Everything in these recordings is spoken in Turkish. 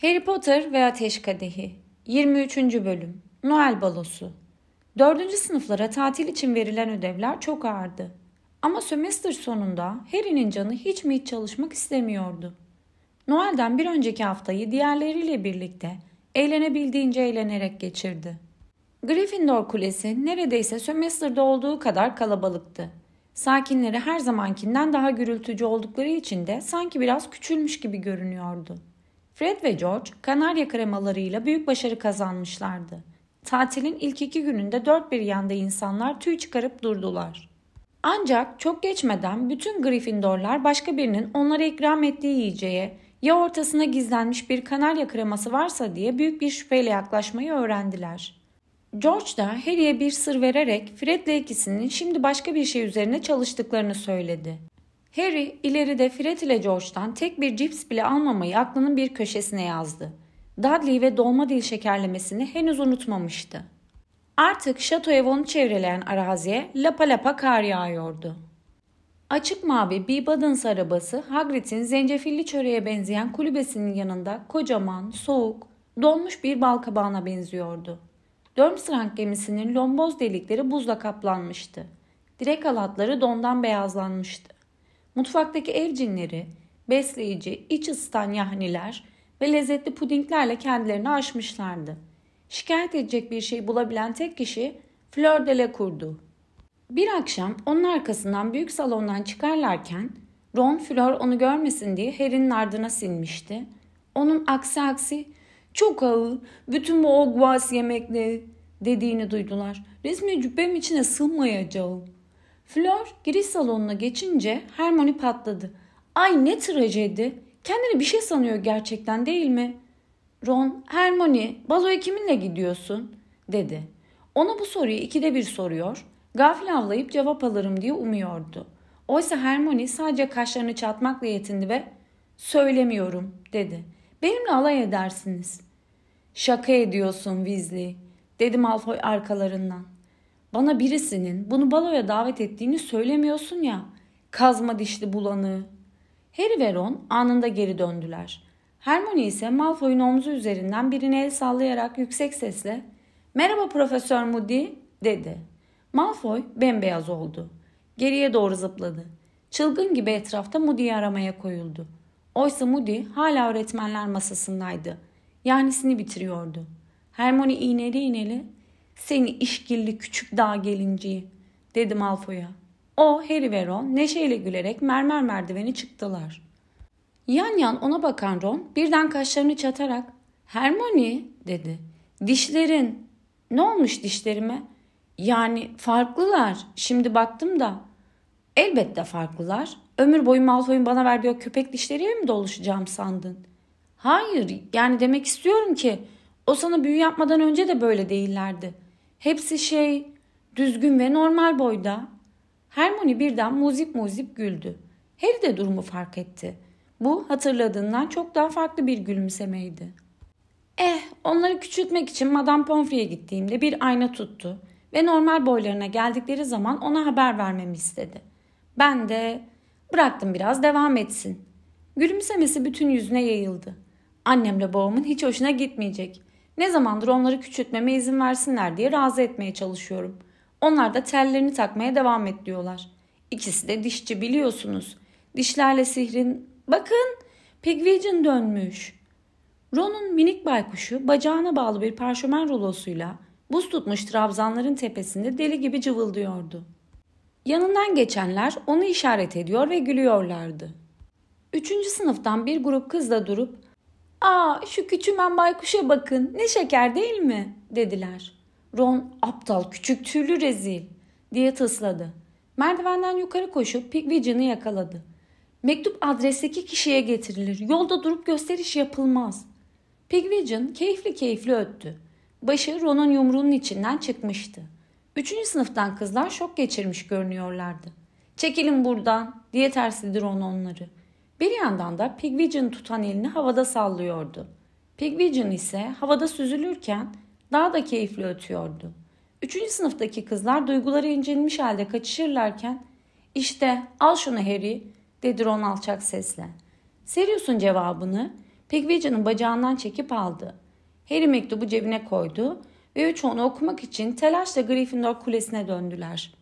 Harry Potter ve Ateş Kadehi 23. Bölüm Noel Balosu 4. sınıflara tatil için verilen ödevler çok ağırdı. Ama sömestr sonunda Harry'nin canı hiç mi hiç çalışmak istemiyordu. Noel'den bir önceki haftayı diğerleriyle birlikte eğlenebildiğince eğlenerek geçirdi. Gryffindor Kulesi neredeyse sömestrde olduğu kadar kalabalıktı. Sakinleri her zamankinden daha gürültücü oldukları için de sanki biraz küçülmüş gibi görünüyordu. Fred ve George Kanarya kremalarıyla büyük başarı kazanmışlardı. Tatilin ilk iki gününde dört bir yanda insanlar tüy çıkarıp durdular. Ancak çok geçmeden bütün Gryffindorlar başka birinin onlara ikram ettiği yiyeceğe ya ortasına gizlenmiş bir kanarya kreması varsa diye büyük bir şüpheyle yaklaşmayı öğrendiler. George da Harry'e bir sır vererek Fred'le ikisinin şimdi başka bir şey üzerine çalıştıklarını söyledi. Harry ileride Fred ile George'dan tek bir cips bile almamayı aklının bir köşesine yazdı. Dudley ve dolma dil şekerlemesini henüz unutmamıştı. Artık şato evonu çevreleyen araziye lapa lapa kar yağıyordu. Açık mavi bir Badens arabası Hagrid'in zencefilli çöreğe benzeyen kulübesinin yanında kocaman, soğuk, donmuş bir balkabağına benziyordu. Dörmstrang gemisinin lomboz delikleri buzla kaplanmıştı. Direk alatları dondan beyazlanmıştı mutfaktaki ev cinleri, besleyici, iç ısıtan yahniler ve lezzetli pudinglerle kendilerini aşmışlardı. Şikayet edecek bir şey bulabilen tek kişi Fleur de la Bir akşam onun arkasından büyük salondan çıkarlarken Ron Fleur onu görmesin diye Harry'nin ardına sinmişti. Onun aksi aksi çok ağır, bütün bu ogvas yemekleri dediğini duydular. Resmi cübbem içine sığmayacağım Flor giriş salonuna geçince Hermione patladı. Ay ne trajedi. Kendini bir şey sanıyor gerçekten değil mi? Ron, Hermione baloya kiminle gidiyorsun? dedi. Ona bu soruyu ikide bir soruyor. Gafil avlayıp cevap alırım diye umuyordu. Oysa Hermione sadece kaşlarını çatmakla yetindi ve söylemiyorum dedi. Benimle alay edersiniz. Şaka ediyorsun Weasley dedi Malfoy arkalarından. Bana birisinin bunu baloya davet ettiğini söylemiyorsun ya. Kazma dişli bulanığı. Harry ve Ron anında geri döndüler. Hermione ise Malfoy'un omzu üzerinden birine el sallayarak yüksek sesle ''Merhaba Profesör Moody'' dedi. Malfoy bembeyaz oldu. Geriye doğru zıpladı. Çılgın gibi etrafta Moody'yi aramaya koyuldu. Oysa Moody hala öğretmenler masasındaydı. Yani sini bitiriyordu. Hermione iğneli iğneli seni işkilli küçük dağ gelinciyi dedi Malfoy'a. O, Harry ve Ron neşeyle gülerek mermer merdiveni çıktılar. Yan yan ona bakan Ron birden kaşlarını çatarak Hermione dedi. Dişlerin. Ne olmuş dişlerime? Yani farklılar. Şimdi baktım da. Elbette farklılar. Ömür boyu Malfoy'un bana verdiği o köpek dişleriyle mi doluşacağım sandın? Hayır yani demek istiyorum ki o sana büyü yapmadan önce de böyle değillerdi.'' Hepsi şey düzgün ve normal boyda. Hermione birden muzip muzip güldü. Harry de durumu fark etti. Bu hatırladığından çok daha farklı bir gülümsemeydi. Eh onları küçültmek için Madame Pomfrey'e gittiğimde bir ayna tuttu ve normal boylarına geldikleri zaman ona haber vermemi istedi. Ben de bıraktım biraz devam etsin. Gülümsemesi bütün yüzüne yayıldı. Annemle babamın hiç hoşuna gitmeyecek. Ne zamandır onları küçültmeme izin versinler diye razı etmeye çalışıyorum. Onlar da tellerini takmaya devam et diyorlar. İkisi de dişçi biliyorsunuz. Dişlerle sihrin... Bakın Pigwidgeon dönmüş. Ron'un minik baykuşu bacağına bağlı bir parşömen rulosuyla buz tutmuş trabzanların tepesinde deli gibi cıvıldıyordu. Yanından geçenler onu işaret ediyor ve gülüyorlardı. Üçüncü sınıftan bir grup kız da durup ''Aa şu küçümen baykuşa bakın ne şeker değil mi?'' dediler. Ron aptal küçük türlü rezil diye tısladı. Merdivenden yukarı koşup Pigwidgeon'ı yakaladı. Mektup adresteki kişiye getirilir. Yolda durup gösteriş yapılmaz. Pigwidgeon keyifli keyifli öttü. Başı Ron'un yumruğunun içinden çıkmıştı. Üçüncü sınıftan kızlar şok geçirmiş görünüyorlardı. Çekilin buradan diye tersledi Ron onları. Bir yandan da Pigwidgeon tutan elini havada sallıyordu. Pigwidgeon ise havada süzülürken daha da keyifli ötüyordu. Üçüncü sınıftaki kızlar duyguları incinmiş halde kaçışırlarken "İşte, al şunu Harry dedi Ron alçak sesle. Sirius'un cevabını Pigwidgeon'un bacağından çekip aldı. Harry mektubu cebine koydu ve üç onu okumak için telaşla Gryffindor kulesine döndüler.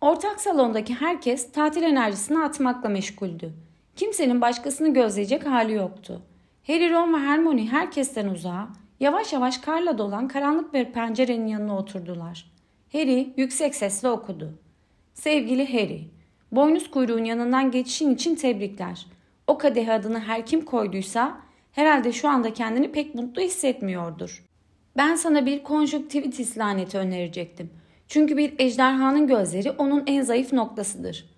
Ortak salondaki herkes tatil enerjisini atmakla meşguldü. Kimsenin başkasını gözleyecek hali yoktu. Harry, Ron ve Hermione herkesten uzağa, yavaş yavaş karla dolan karanlık bir pencerenin yanına oturdular. Harry yüksek sesle okudu. Sevgili Harry, boynuz kuyruğun yanından geçişin için tebrikler. O kadehe adını her kim koyduysa herhalde şu anda kendini pek mutlu hissetmiyordur. Ben sana bir konjüktivitis laneti önerecektim. Çünkü bir ejderhanın gözleri onun en zayıf noktasıdır.''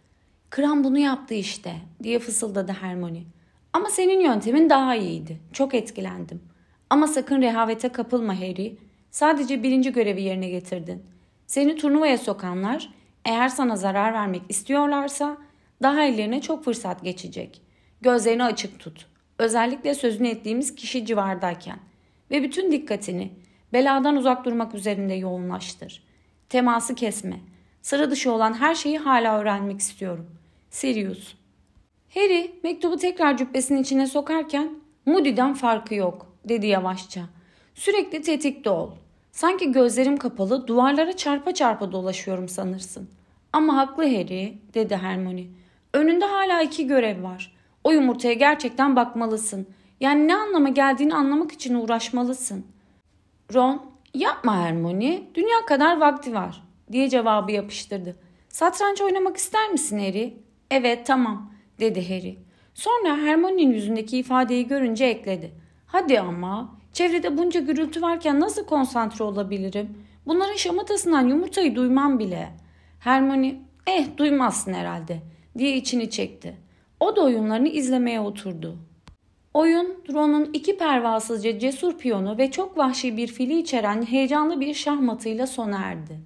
Kram bunu yaptı işte diye fısıldadı Hermione. Ama senin yöntemin daha iyiydi. Çok etkilendim. Ama sakın rehavete kapılma Harry. Sadece birinci görevi yerine getirdin. Seni turnuvaya sokanlar eğer sana zarar vermek istiyorlarsa daha ellerine çok fırsat geçecek. Gözlerini açık tut. Özellikle sözünü ettiğimiz kişi civardayken. Ve bütün dikkatini beladan uzak durmak üzerinde yoğunlaştır. Teması kesme. Sıra dışı olan her şeyi hala öğrenmek istiyorum. Sirius. Harry mektubu tekrar cübbesinin içine sokarken Moody'den farkı yok dedi yavaşça. Sürekli tetikte ol. Sanki gözlerim kapalı duvarlara çarpa çarpa dolaşıyorum sanırsın. Ama haklı Harry dedi Hermione. Önünde hala iki görev var. O yumurtaya gerçekten bakmalısın. Yani ne anlama geldiğini anlamak için uğraşmalısın. Ron yapma Hermione dünya kadar vakti var diye cevabı yapıştırdı. Satranç oynamak ister misin Harry? Evet tamam dedi Harry. Sonra Hermione'nin yüzündeki ifadeyi görünce ekledi. Hadi ama çevrede bunca gürültü varken nasıl konsantre olabilirim? Bunların şamatasından yumurtayı duymam bile. Hermione eh duymazsın herhalde diye içini çekti. O da oyunlarını izlemeye oturdu. Oyun, Ron'un iki pervasızca cesur piyonu ve çok vahşi bir fili içeren heyecanlı bir şahmatıyla sona erdi.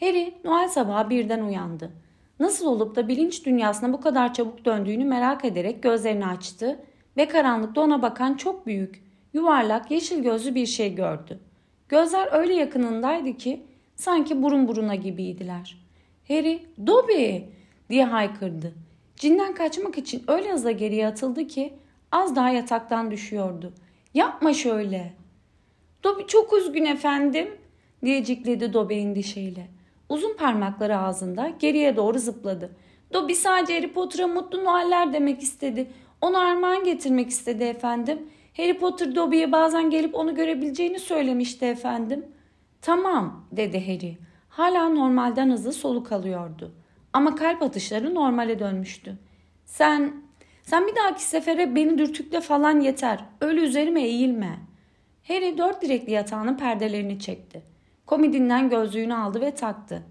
Harry, Noel sabahı birden uyandı. Nasıl olup da bilinç dünyasına bu kadar çabuk döndüğünü merak ederek gözlerini açtı ve karanlıkta ona bakan çok büyük, yuvarlak, yeşil gözlü bir şey gördü. Gözler öyle yakınındaydı ki sanki burun buruna gibiydiler. Harry, Dobby diye haykırdı. Cinden kaçmak için öyle hızla geriye atıldı ki az daha yataktan düşüyordu. Yapma şöyle. Dobby çok üzgün efendim diye cikledi Dobby'nin dişiyle. Uzun parmakları ağzında geriye doğru zıpladı. Dobby sadece Harry Potter'a mutlu noeller demek istedi. Ona armağan getirmek istedi efendim. Harry Potter Dobby'ye bazen gelip onu görebileceğini söylemişti efendim. Tamam dedi Harry. Hala normalden hızlı soluk alıyordu. Ama kalp atışları normale dönmüştü. Sen, sen bir dahaki sefere beni dürtükle falan yeter. Öyle üzerime eğilme. Harry dört direkli yatağının perdelerini çekti. Komidinden gözlüğünü aldı ve taktı.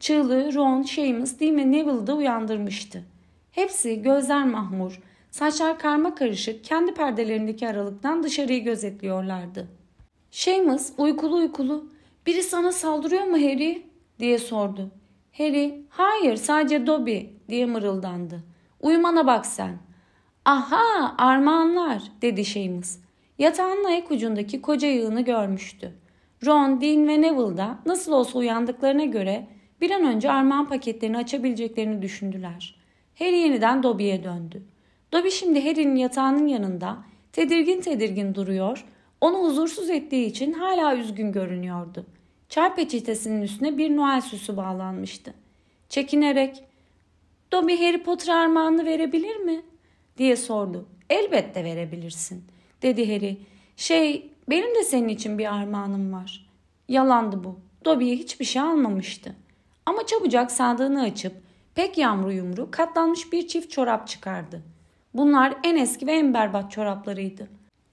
Çığlığı Ron, Seamus, Dean ve Neville'ı da uyandırmıştı. Hepsi gözler mahmur, saçlar karma karışık kendi perdelerindeki aralıktan dışarıyı gözetliyorlardı. Seamus uykulu uykulu biri sana saldırıyor mu Harry diye sordu. Harry hayır sadece Dobby diye mırıldandı. Uyumana bak sen. Aha armağanlar dedi Seamus. Yatağın ayak ucundaki koca yığını görmüştü. Ron, Dean ve Neville da nasıl olsa uyandıklarına göre bir an önce armağan paketlerini açabileceklerini düşündüler. Harry yeniden Dobby'ye döndü. Dobby şimdi Harry'nin yatağının yanında tedirgin tedirgin duruyor, onu huzursuz ettiği için hala üzgün görünüyordu. Çay peçetesinin üstüne bir Noel süsü bağlanmıştı. Çekinerek Dobby Harry Potter armağanını verebilir mi? diye sordu. Elbette verebilirsin dedi Harry. Şey benim de senin için bir armağanım var. Yalandı bu. Dobby'ye hiçbir şey almamıştı. Ama çabucak sandığını açıp pek yamru yumru katlanmış bir çift çorap çıkardı. Bunlar en eski ve en berbat çoraplarıydı.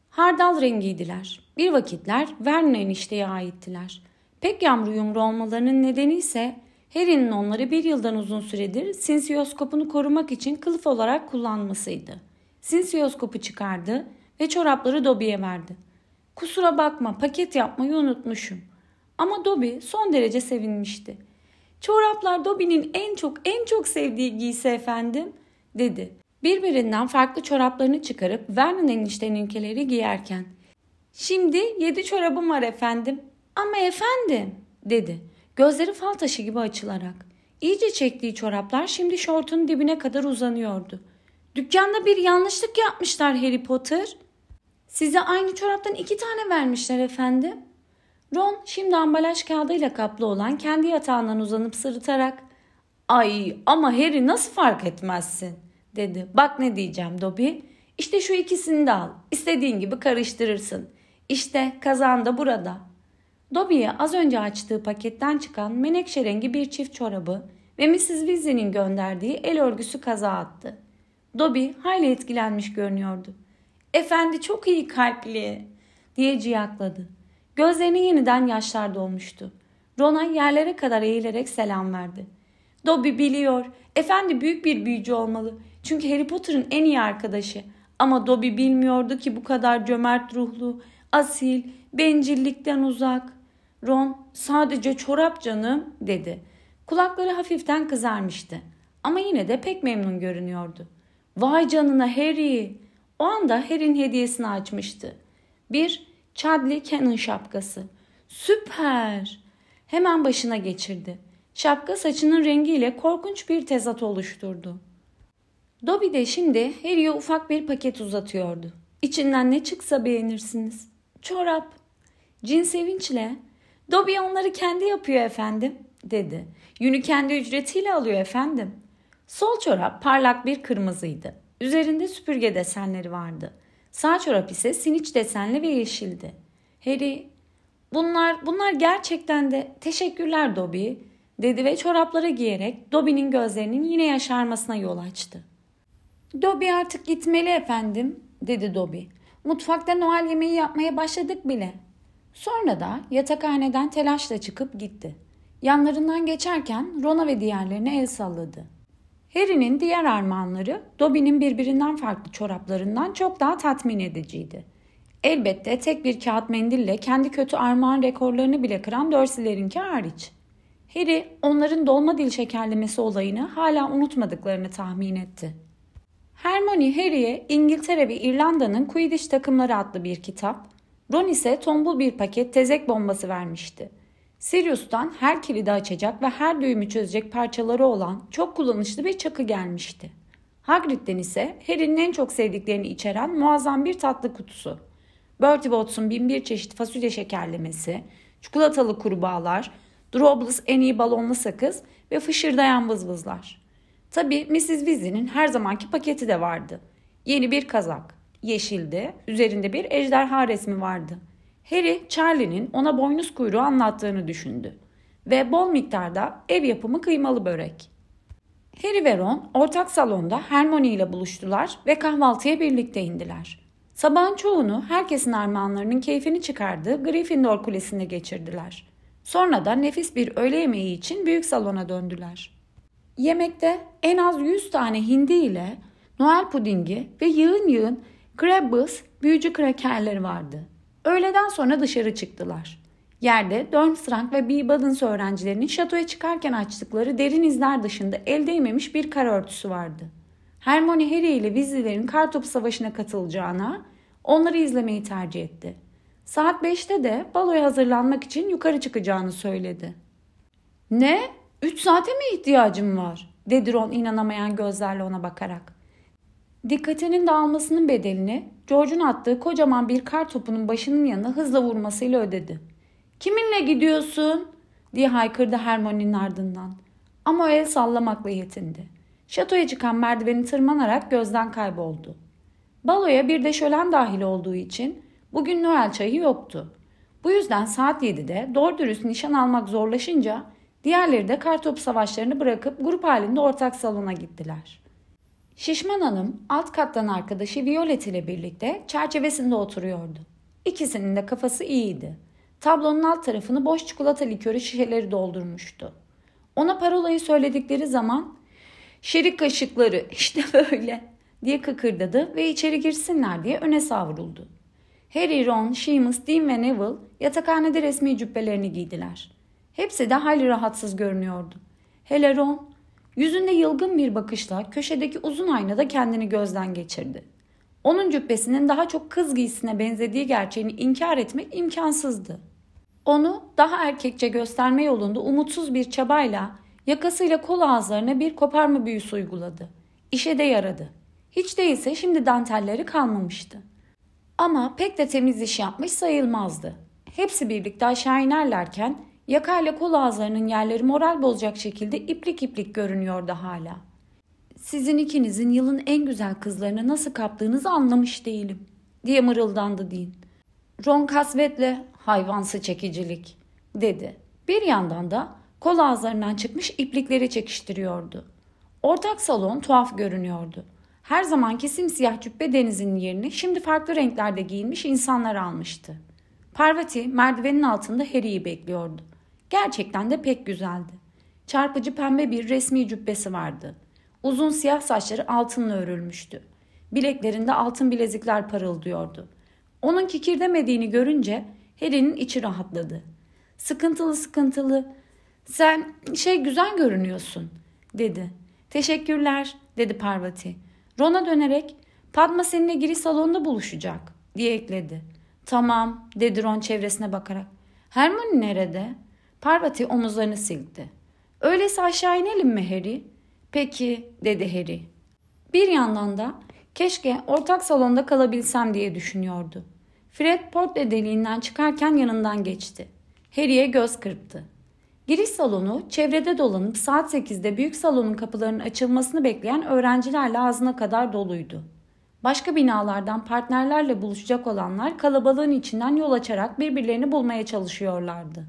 Hardal rengiydiler. Bir vakitler Vernon enişteye aittiler. Pek yamru yumru olmalarının nedeni ise Harry'nin onları bir yıldan uzun süredir sinsiyoskopunu korumak için kılıf olarak kullanmasıydı. Sinsiyoskopu çıkardı ve çorapları Dobby'ye verdi. Kusura bakma paket yapmayı unutmuşum. Ama Dobby son derece sevinmişti. Çoraplar Dobby'nin en çok en çok sevdiği giysi efendim dedi. Birbirinden farklı çoraplarını çıkarıp Vernon enişteninkileri giyerken. Şimdi yedi çorabım var efendim. Ama efendim dedi. Gözleri fal taşı gibi açılarak. İyice çektiği çoraplar şimdi şortun dibine kadar uzanıyordu. Dükkanda bir yanlışlık yapmışlar Harry Potter.'' Size aynı çoraptan iki tane vermişler efendim. Ron şimdi ambalaj kağıdıyla kaplı olan kendi yatağından uzanıp sırıtarak ''Ay ama Harry nasıl fark etmezsin?'' dedi. ''Bak ne diyeceğim Dobby. İşte şu ikisini de al. İstediğin gibi karıştırırsın. İşte kazan da burada.'' Dobby'ye az önce açtığı paketten çıkan menekşe rengi bir çift çorabı ve Mrs. Weasley'nin gönderdiği el örgüsü kaza attı. Dobby hayli etkilenmiş görünüyordu. Efendi çok iyi kalpli diye ciyakladı. Gözlerine yeniden yaşlar dolmuştu. Ronan yerlere kadar eğilerek selam verdi. Dobby biliyor. Efendi büyük bir büyücü olmalı. Çünkü Harry Potter'ın en iyi arkadaşı. Ama Dobby bilmiyordu ki bu kadar cömert ruhlu, asil, bencillikten uzak. Ron sadece çorap canım dedi. Kulakları hafiften kızarmıştı. Ama yine de pek memnun görünüyordu. Vay canına Harry o anda Harry'in hediyesini açmıştı. Bir Chadley Cannon şapkası. Süper! Hemen başına geçirdi. Şapka saçının rengiyle korkunç bir tezat oluşturdu. Dobby de şimdi Harry'e ufak bir paket uzatıyordu. İçinden ne çıksa beğenirsiniz. Çorap. Cin sevinçle Dobby onları kendi yapıyor efendim dedi. Yünü kendi ücretiyle alıyor efendim. Sol çorap parlak bir kırmızıydı. Üzerinde süpürge desenleri vardı. Sağ çorap ise siniç desenli ve yeşildi. Harry, bunlar, bunlar gerçekten de teşekkürler Dobby dedi ve çorapları giyerek Dobby'nin gözlerinin yine yaşarmasına yol açtı. Dobby artık gitmeli efendim dedi Dobby. Mutfakta Noel yemeği yapmaya başladık bile. Sonra da yatakhaneden telaşla çıkıp gitti. Yanlarından geçerken Rona ve diğerlerine el salladı. Harry'nin diğer armağanları Dobby'nin birbirinden farklı çoraplarından çok daha tatmin ediciydi. Elbette tek bir kağıt mendille kendi kötü armağan rekorlarını bile kıran Dursley'lerinki hariç. Harry onların dolma dil şekerlemesi olayını hala unutmadıklarını tahmin etti. Hermione Harry'e İngiltere ve İrlanda'nın Quidditch takımları adlı bir kitap, Ron ise tombul bir paket tezek bombası vermişti. Sirius'tan her kilidi açacak ve her düğümü çözecek parçaları olan çok kullanışlı bir çakı gelmişti. Hagrid'den ise Harry'nin en çok sevdiklerini içeren muazzam bir tatlı kutusu. Bertie Botts'un bir çeşit fasulye şekerlemesi, çikolatalı kurbağalar, Droblis en iyi balonlu sakız ve fışırdayan vızvızlar. Tabi Mrs. Weasley'nin her zamanki paketi de vardı. Yeni bir kazak, yeşildi, üzerinde bir ejderha resmi vardı.'' Harry, Charlie'nin ona boynuz kuyruğu anlattığını düşündü ve bol miktarda ev yapımı kıymalı börek. Harry ve Ron ortak salonda Hermione ile buluştular ve kahvaltıya birlikte indiler. Sabahın çoğunu herkesin armağanlarının keyfini çıkardığı Gryffindor Kulesi'nde geçirdiler. Sonra da nefis bir öğle yemeği için büyük salona döndüler. Yemekte en az 100 tane hindi ile Noel pudingi ve yığın yığın Krabbis büyücü krakerleri vardı. Öğleden sonra dışarı çıktılar. Yerde Dörmstrang ve B. öğrencilerinin şatoya çıkarken açtıkları derin izler dışında el değmemiş bir kar örtüsü vardı. Hermione Harry ile Weasley'lerin Kartopu Savaşı'na katılacağına onları izlemeyi tercih etti. Saat 5'te de baloya hazırlanmak için yukarı çıkacağını söyledi. Ne? 3 saate mi ihtiyacım var? dedi Ron inanamayan gözlerle ona bakarak. Dikkatinin dağılmasının bedelini George'un attığı kocaman bir kar topunun başının yanına hızla vurmasıyla ödedi. ''Kiminle gidiyorsun?'' diye haykırdı Hermione'nin ardından. Ama o el sallamakla yetindi. Şatoya çıkan merdiveni tırmanarak gözden kayboldu. Baloya bir de şölen dahil olduğu için bugün Noel çayı yoktu. Bu yüzden saat 7'de doğru dürüst nişan almak zorlaşınca diğerleri de kartop savaşlarını bırakıp grup halinde ortak salona gittiler. Şişman Hanım alt kattan arkadaşı Violet ile birlikte çerçevesinde oturuyordu. İkisinin de kafası iyiydi. Tablonun alt tarafını boş çikolata likörü şişeleri doldurmuştu. Ona parolayı söyledikleri zaman şerik kaşıkları işte böyle diye kıkırdadı ve içeri girsinler diye öne savruldu. Harry, Ron, Seamus, Dean ve Neville yatakhanede resmi cübbelerini giydiler. Hepsi de hayli rahatsız görünüyordu. Hele Ron Yüzünde yılgın bir bakışla köşedeki uzun aynada kendini gözden geçirdi. Onun cübbesinin daha çok kız giysisine benzediği gerçeğini inkar etmek imkansızdı. Onu daha erkekçe gösterme yolunda umutsuz bir çabayla yakasıyla kol ağızlarına bir koparma büyüsü uyguladı. İşe de yaradı. Hiç değilse şimdi dantelleri kalmamıştı. Ama pek de temiz iş yapmış sayılmazdı. Hepsi birlikte aşağı inerlerken Yakayla kol ağzlarının yerleri moral bozacak şekilde iplik iplik görünüyordu hala. Sizin ikinizin yılın en güzel kızlarını nasıl kaptığınızı anlamış değilim diye mırıldandı Dean. Ron kasvetle hayvansı çekicilik dedi. Bir yandan da kol ağzlarından çıkmış iplikleri çekiştiriyordu. Ortak salon tuhaf görünüyordu. Her zamanki simsiyah cübbe denizin yerini şimdi farklı renklerde giyinmiş insanlar almıştı. Parvati merdivenin altında Harry'i bekliyordu. Gerçekten de pek güzeldi. Çarpıcı pembe bir resmi cübbesi vardı. Uzun siyah saçları altınla örülmüştü. Bileklerinde altın bilezikler parıldıyordu. Onun kikirdemediğini görünce Harry'nin içi rahatladı. Sıkıntılı sıkıntılı. Sen şey güzel görünüyorsun dedi. Teşekkürler dedi Parvati. Ron'a dönerek Padma seninle giriş salonunda buluşacak diye ekledi. Tamam dedi Ron çevresine bakarak. Hermione nerede? Parvati omuzlarını silkti. Öyleyse aşağı inelim mi Harry? Peki dedi Harry. Bir yandan da keşke ortak salonda kalabilsem diye düşünüyordu. Fred portre deliğinden çıkarken yanından geçti. Harry'e göz kırptı. Giriş salonu çevrede dolanıp saat 8'de büyük salonun kapılarının açılmasını bekleyen öğrencilerle ağzına kadar doluydu. Başka binalardan partnerlerle buluşacak olanlar kalabalığın içinden yol açarak birbirlerini bulmaya çalışıyorlardı.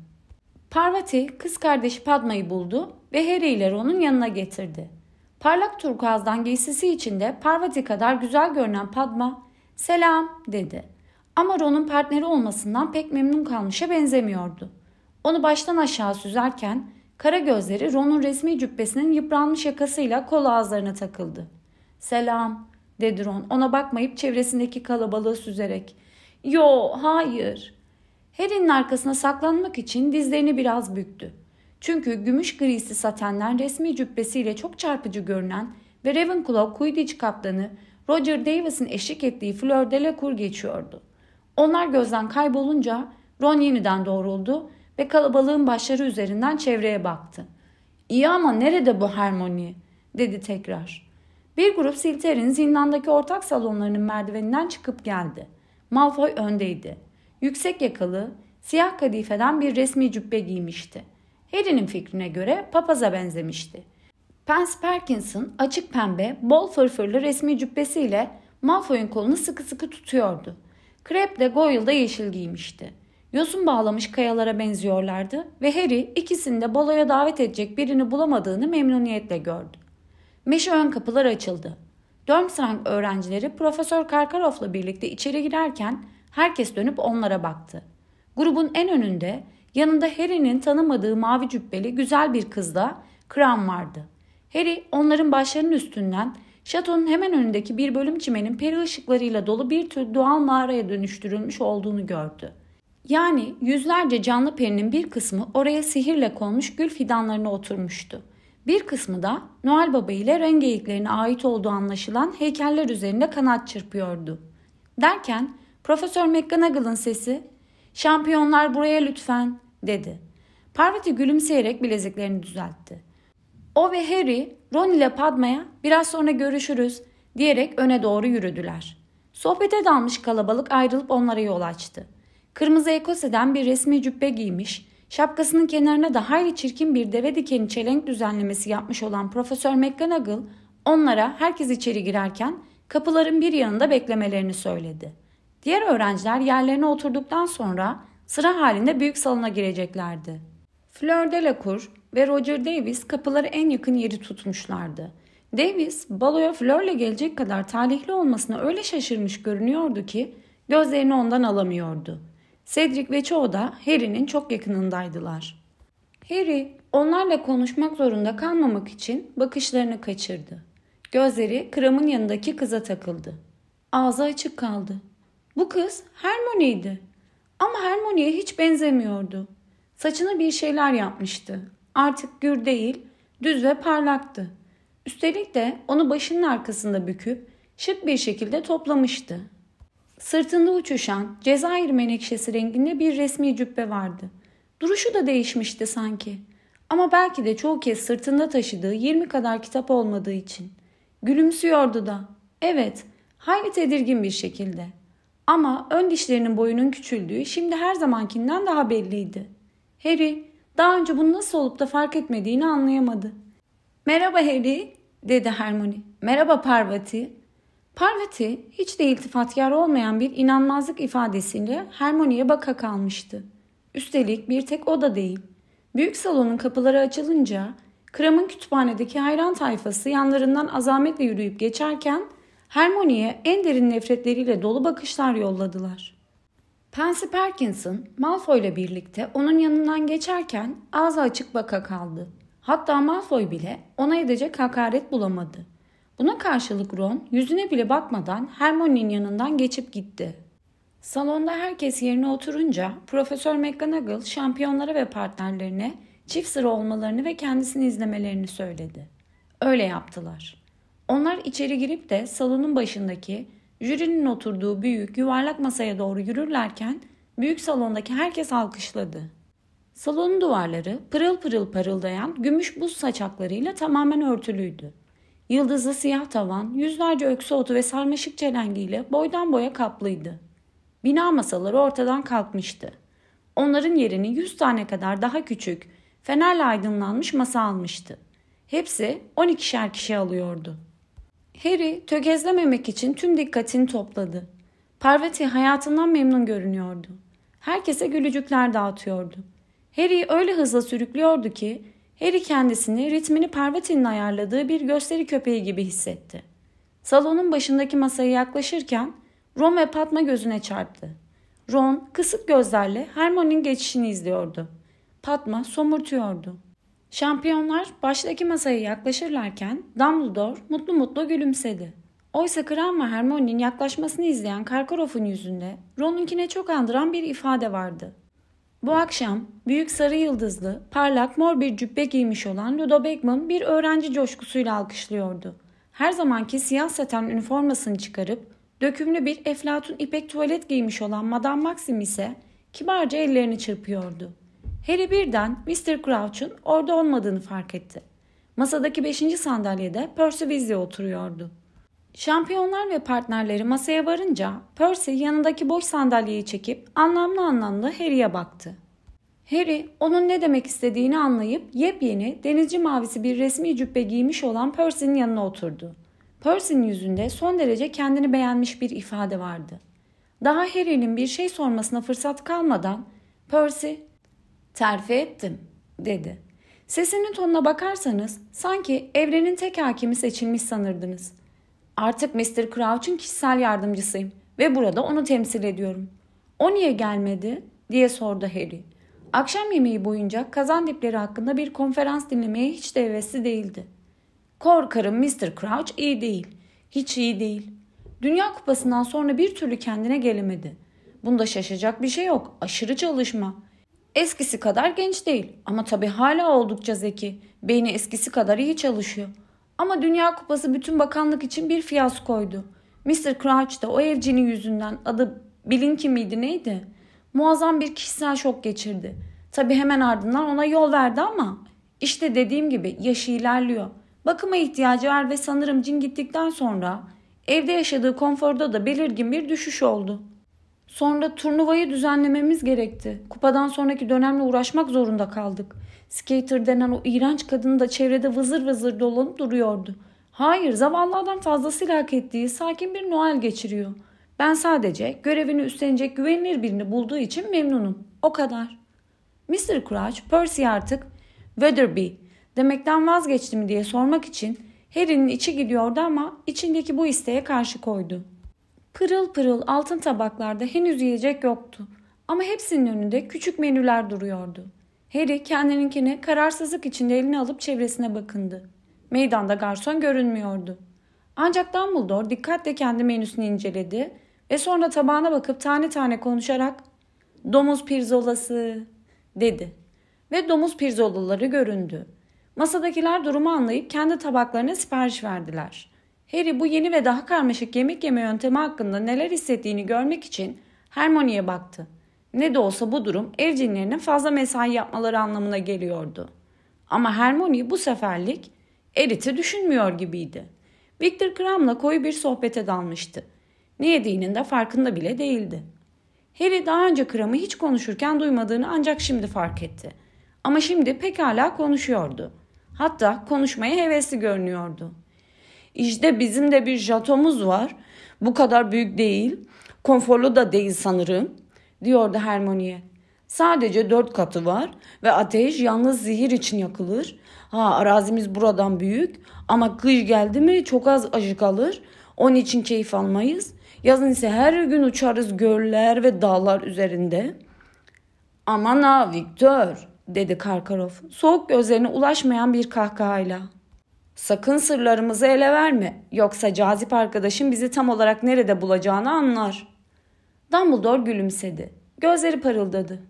Parvati kız kardeşi Padma'yı buldu ve Herileri Ron'un yanına getirdi. Parlak turkuazdan giysisi içinde Parvati kadar güzel görünen Padma "Selam." dedi. Ama Ron'un partneri olmasından pek memnun kalmışa benzemiyordu. Onu baştan aşağı süzerken kara gözleri Ron'un resmi cübbesinin yıpranmış yakasıyla kol ağızlarına takıldı. "Selam." dedi Ron ona bakmayıp çevresindeki kalabalığı süzerek. "Yo, hayır." Harry'nin arkasına saklanmak için dizlerini biraz büktü. Çünkü gümüş grisi satenden resmi cübbesiyle çok çarpıcı görünen ve Ravenclaw Quidditch kaptanı Roger Davis'in eşlik ettiği Fleur Delacour geçiyordu. Onlar gözden kaybolunca Ron yeniden doğruldu ve kalabalığın başları üzerinden çevreye baktı. İyi ama nerede bu Hermione? dedi tekrar. Bir grup Silter'in zindandaki ortak salonlarının merdiveninden çıkıp geldi. Malfoy öndeydi. Yüksek yakalı, siyah kadifeden bir resmi cübbe giymişti. Harry'nin fikrine göre papaza benzemişti. Pence Parkinson açık pembe, bol fırfırlı resmi cübbesiyle Malfoy'un kolunu sıkı sıkı tutuyordu. Crab de Goyle da yeşil giymişti. Yosun bağlamış kayalara benziyorlardı ve Harry ikisini de baloya davet edecek birini bulamadığını memnuniyetle gördü. Meşe ön kapılar açıldı. Durmstrang öğrencileri Profesör Karkaroff'la birlikte içeri girerken Herkes dönüp onlara baktı. Grubun en önünde yanında Harry'nin tanımadığı mavi cübbeli güzel bir kızla Kram vardı. Harry onların başlarının üstünden şatonun hemen önündeki bir bölüm çimenin peri ışıklarıyla dolu bir tür doğal mağaraya dönüştürülmüş olduğunu gördü. Yani yüzlerce canlı perinin bir kısmı oraya sihirle konmuş gül fidanlarına oturmuştu. Bir kısmı da Noel Baba ile rengeyiklerine ait olduğu anlaşılan heykeller üzerinde kanat çırpıyordu. Derken Profesör McGonagall'ın sesi ''Şampiyonlar buraya lütfen'' dedi. Parvati gülümseyerek bileziklerini düzeltti. O ve Harry Ron ile Padma'ya biraz sonra görüşürüz diyerek öne doğru yürüdüler. Sohbete dalmış kalabalık ayrılıp onlara yol açtı. Kırmızı ekoseden bir resmi cübbe giymiş, şapkasının kenarına da hayli çirkin bir deve dikeni çelenk düzenlemesi yapmış olan Profesör McGonagall onlara herkes içeri girerken kapıların bir yanında beklemelerini söyledi. Diğer öğrenciler yerlerine oturduktan sonra sıra halinde büyük salona gireceklerdi. Fleur Delacour ve Roger Davis kapıları en yakın yeri tutmuşlardı. Davis baloya Fleur'le gelecek kadar talihli olmasına öyle şaşırmış görünüyordu ki gözlerini ondan alamıyordu. Cedric ve çoğu da Harry'nin çok yakınındaydılar. Harry onlarla konuşmak zorunda kalmamak için bakışlarını kaçırdı. Gözleri Kram'ın yanındaki kıza takıldı. Ağzı açık kaldı. Bu kız Hermione'ydi. Ama Hermione'ye hiç benzemiyordu. Saçını bir şeyler yapmıştı. Artık gür değil, düz ve parlaktı. Üstelik de onu başının arkasında büküp şık bir şekilde toplamıştı. Sırtında uçuşan Cezayir menekşesi renginde bir resmi cübbe vardı. Duruşu da değişmişti sanki. Ama belki de çoğu kez sırtında taşıdığı 20 kadar kitap olmadığı için. Gülümsüyordu da. Evet, hayli tedirgin bir şekilde.'' Ama ön dişlerinin boyunun küçüldüğü şimdi her zamankinden daha belliydi. Harry daha önce bunu nasıl olup da fark etmediğini anlayamadı. Merhaba Harry dedi Hermione. Merhaba Parvati. Parvati hiç de iltifatkar olmayan bir inanmazlık ifadesiyle Hermione'ye baka kalmıştı. Üstelik bir tek o da değil. Büyük salonun kapıları açılınca Kram'ın kütüphanedeki hayran tayfası yanlarından azametle yürüyüp geçerken Hermione'ye en derin nefretleriyle dolu bakışlar yolladılar. Pansy Parkinson, Malfoy ile birlikte onun yanından geçerken ağzı açık baka kaldı. Hatta Malfoy bile ona edecek hakaret bulamadı. Buna karşılık Ron yüzüne bile bakmadan Hermione'nin yanından geçip gitti. Salonda herkes yerine oturunca Profesör McGonagall şampiyonlara ve partnerlerine çift sıra olmalarını ve kendisini izlemelerini söyledi. Öyle yaptılar. Onlar içeri girip de salonun başındaki jürinin oturduğu büyük yuvarlak masaya doğru yürürlerken büyük salondaki herkes alkışladı. Salonun duvarları pırıl pırıl parıldayan gümüş buz saçaklarıyla tamamen örtülüydü. Yıldızlı siyah tavan, yüzlerce öksü otu ve sarmaşık çelengiyle boydan boya kaplıydı. Bina masaları ortadan kalkmıştı. Onların yerini yüz tane kadar daha küçük, fenerle aydınlanmış masa almıştı. Hepsi on ikişer kişi alıyordu.'' Harry tökezlememek için tüm dikkatini topladı. Parvati hayatından memnun görünüyordu. Herkese gülücükler dağıtıyordu. Harry öyle hızla sürüklüyordu ki Harry kendisini ritmini Parvati'nin ayarladığı bir gösteri köpeği gibi hissetti. Salonun başındaki masaya yaklaşırken Ron ve Patma gözüne çarptı. Ron kısık gözlerle Hermione'nin geçişini izliyordu. Patma somurtuyordu. Şampiyonlar baştaki masaya yaklaşırlarken Dumbledore mutlu mutlu gülümsedi. Oysa Kram ve Hermione'nin yaklaşmasını izleyen Karkaroff'un yüzünde Ron'unkine çok andıran bir ifade vardı. Bu akşam büyük sarı yıldızlı, parlak mor bir cübbe giymiş olan Ludo Bagman bir öğrenci coşkusuyla alkışlıyordu. Her zamanki siyah saten üniformasını çıkarıp dökümlü bir eflatun ipek tuvalet giymiş olan Madame Maxim ise kibarca ellerini çırpıyordu. Harry birden Mr. Crouch'un orada olmadığını fark etti. Masadaki beşinci sandalyede Percy Weasley oturuyordu. Şampiyonlar ve partnerleri masaya varınca Percy yanındaki boş sandalyeyi çekip anlamlı anlamlı Harry'e baktı. Harry onun ne demek istediğini anlayıp yepyeni denizci mavisi bir resmi cübbe giymiş olan Percy'nin yanına oturdu. Percy'nin yüzünde son derece kendini beğenmiş bir ifade vardı. Daha Harry'nin bir şey sormasına fırsat kalmadan Percy terfi ettim dedi. Sesinin tonuna bakarsanız sanki evrenin tek hakimi seçilmiş sanırdınız. Artık Mr. Crouch'un kişisel yardımcısıyım ve burada onu temsil ediyorum. O niye gelmedi diye sordu Harry. Akşam yemeği boyunca kazan dipleri hakkında bir konferans dinlemeye hiç de hevesli değildi. Korkarım Mr. Crouch iyi değil. Hiç iyi değil. Dünya kupasından sonra bir türlü kendine gelemedi. Bunda şaşacak bir şey yok. Aşırı çalışma. Eskisi kadar genç değil ama tabii hala oldukça zeki. Beyni eskisi kadar iyi çalışıyor. Ama Dünya Kupası bütün bakanlık için bir koydu. Mr. Crouch da o evcini yüzünden adı bilin ki miydi neydi? Muazzam bir kişisel şok geçirdi. Tabii hemen ardından ona yol verdi ama işte dediğim gibi yaşı ilerliyor. Bakıma ihtiyacı var ve sanırım cin gittikten sonra evde yaşadığı konforda da belirgin bir düşüş oldu.'' Sonra turnuvayı düzenlememiz gerekti. Kupadan sonraki dönemle uğraşmak zorunda kaldık. Skater denen o iğrenç kadın da çevrede vızır vızır dolanıp duruyordu. Hayır, zavallı adam fazlasıyla hak ettiği sakin bir Noel geçiriyor. Ben sadece görevini üstlenecek güvenilir birini bulduğu için memnunum. O kadar. Mr. Crouch, Percy artık Weatherby demekten vazgeçti mi diye sormak için Harry'nin içi gidiyordu ama içindeki bu isteğe karşı koydu. Pırıl pırıl altın tabaklarda henüz yiyecek yoktu ama hepsinin önünde küçük menüler duruyordu. Harry kendininkini kararsızlık içinde eline alıp çevresine bakındı. Meydanda garson görünmüyordu. Ancak Dumbledore dikkatle kendi menüsünü inceledi ve sonra tabağına bakıp tane tane konuşarak "Domuz pirzolası" dedi ve domuz pirzolaları göründü. Masadakiler durumu anlayıp kendi tabaklarına sipariş verdiler. Harry bu yeni ve daha karmaşık yemek yeme yöntemi hakkında neler hissettiğini görmek için Hermione'ye baktı. Ne de olsa bu durum evcinlerinin fazla mesai yapmaları anlamına geliyordu. Ama Hermione bu seferlik Erit'i düşünmüyor gibiydi. Victor Kram'la koyu bir sohbete dalmıştı. Ne yediğinin de farkında bile değildi. Harry daha önce Kram'ı hiç konuşurken duymadığını ancak şimdi fark etti. Ama şimdi pekala konuşuyordu. Hatta konuşmaya hevesli görünüyordu. İşte bizim de bir jatomuz var. Bu kadar büyük değil. Konforlu da değil sanırım. Diyordu Hermione'ye. Sadece dört katı var ve ateş yalnız zehir için yakılır. Ha arazimiz buradan büyük ama kış geldi mi çok az acı kalır. Onun için keyif almayız. Yazın ise her gün uçarız göller ve dağlar üzerinde. Aman ha Victor dedi Karkarov soğuk gözlerine ulaşmayan bir kahkahayla. Sakın sırlarımızı ele verme, yoksa cazip arkadaşın bizi tam olarak nerede bulacağını anlar. Dumbledore gülümsedi. Gözleri parıldadı.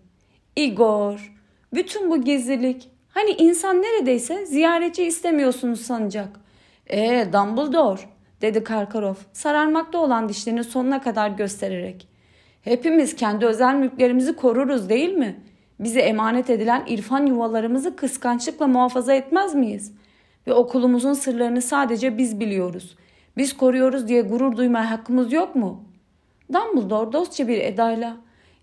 Igor, bütün bu gizlilik. Hani insan neredeyse ziyaretçi istemiyorsunuz sanacak. Ee Dumbledore, dedi Karkarov sararmakta olan dişlerini sonuna kadar göstererek. Hepimiz kendi özel mülklerimizi koruruz değil mi? Bize emanet edilen irfan yuvalarımızı kıskançlıkla muhafaza etmez miyiz?'' ve okulumuzun sırlarını sadece biz biliyoruz. Biz koruyoruz diye gurur duymaya hakkımız yok mu? Dumbledore dostça bir edayla.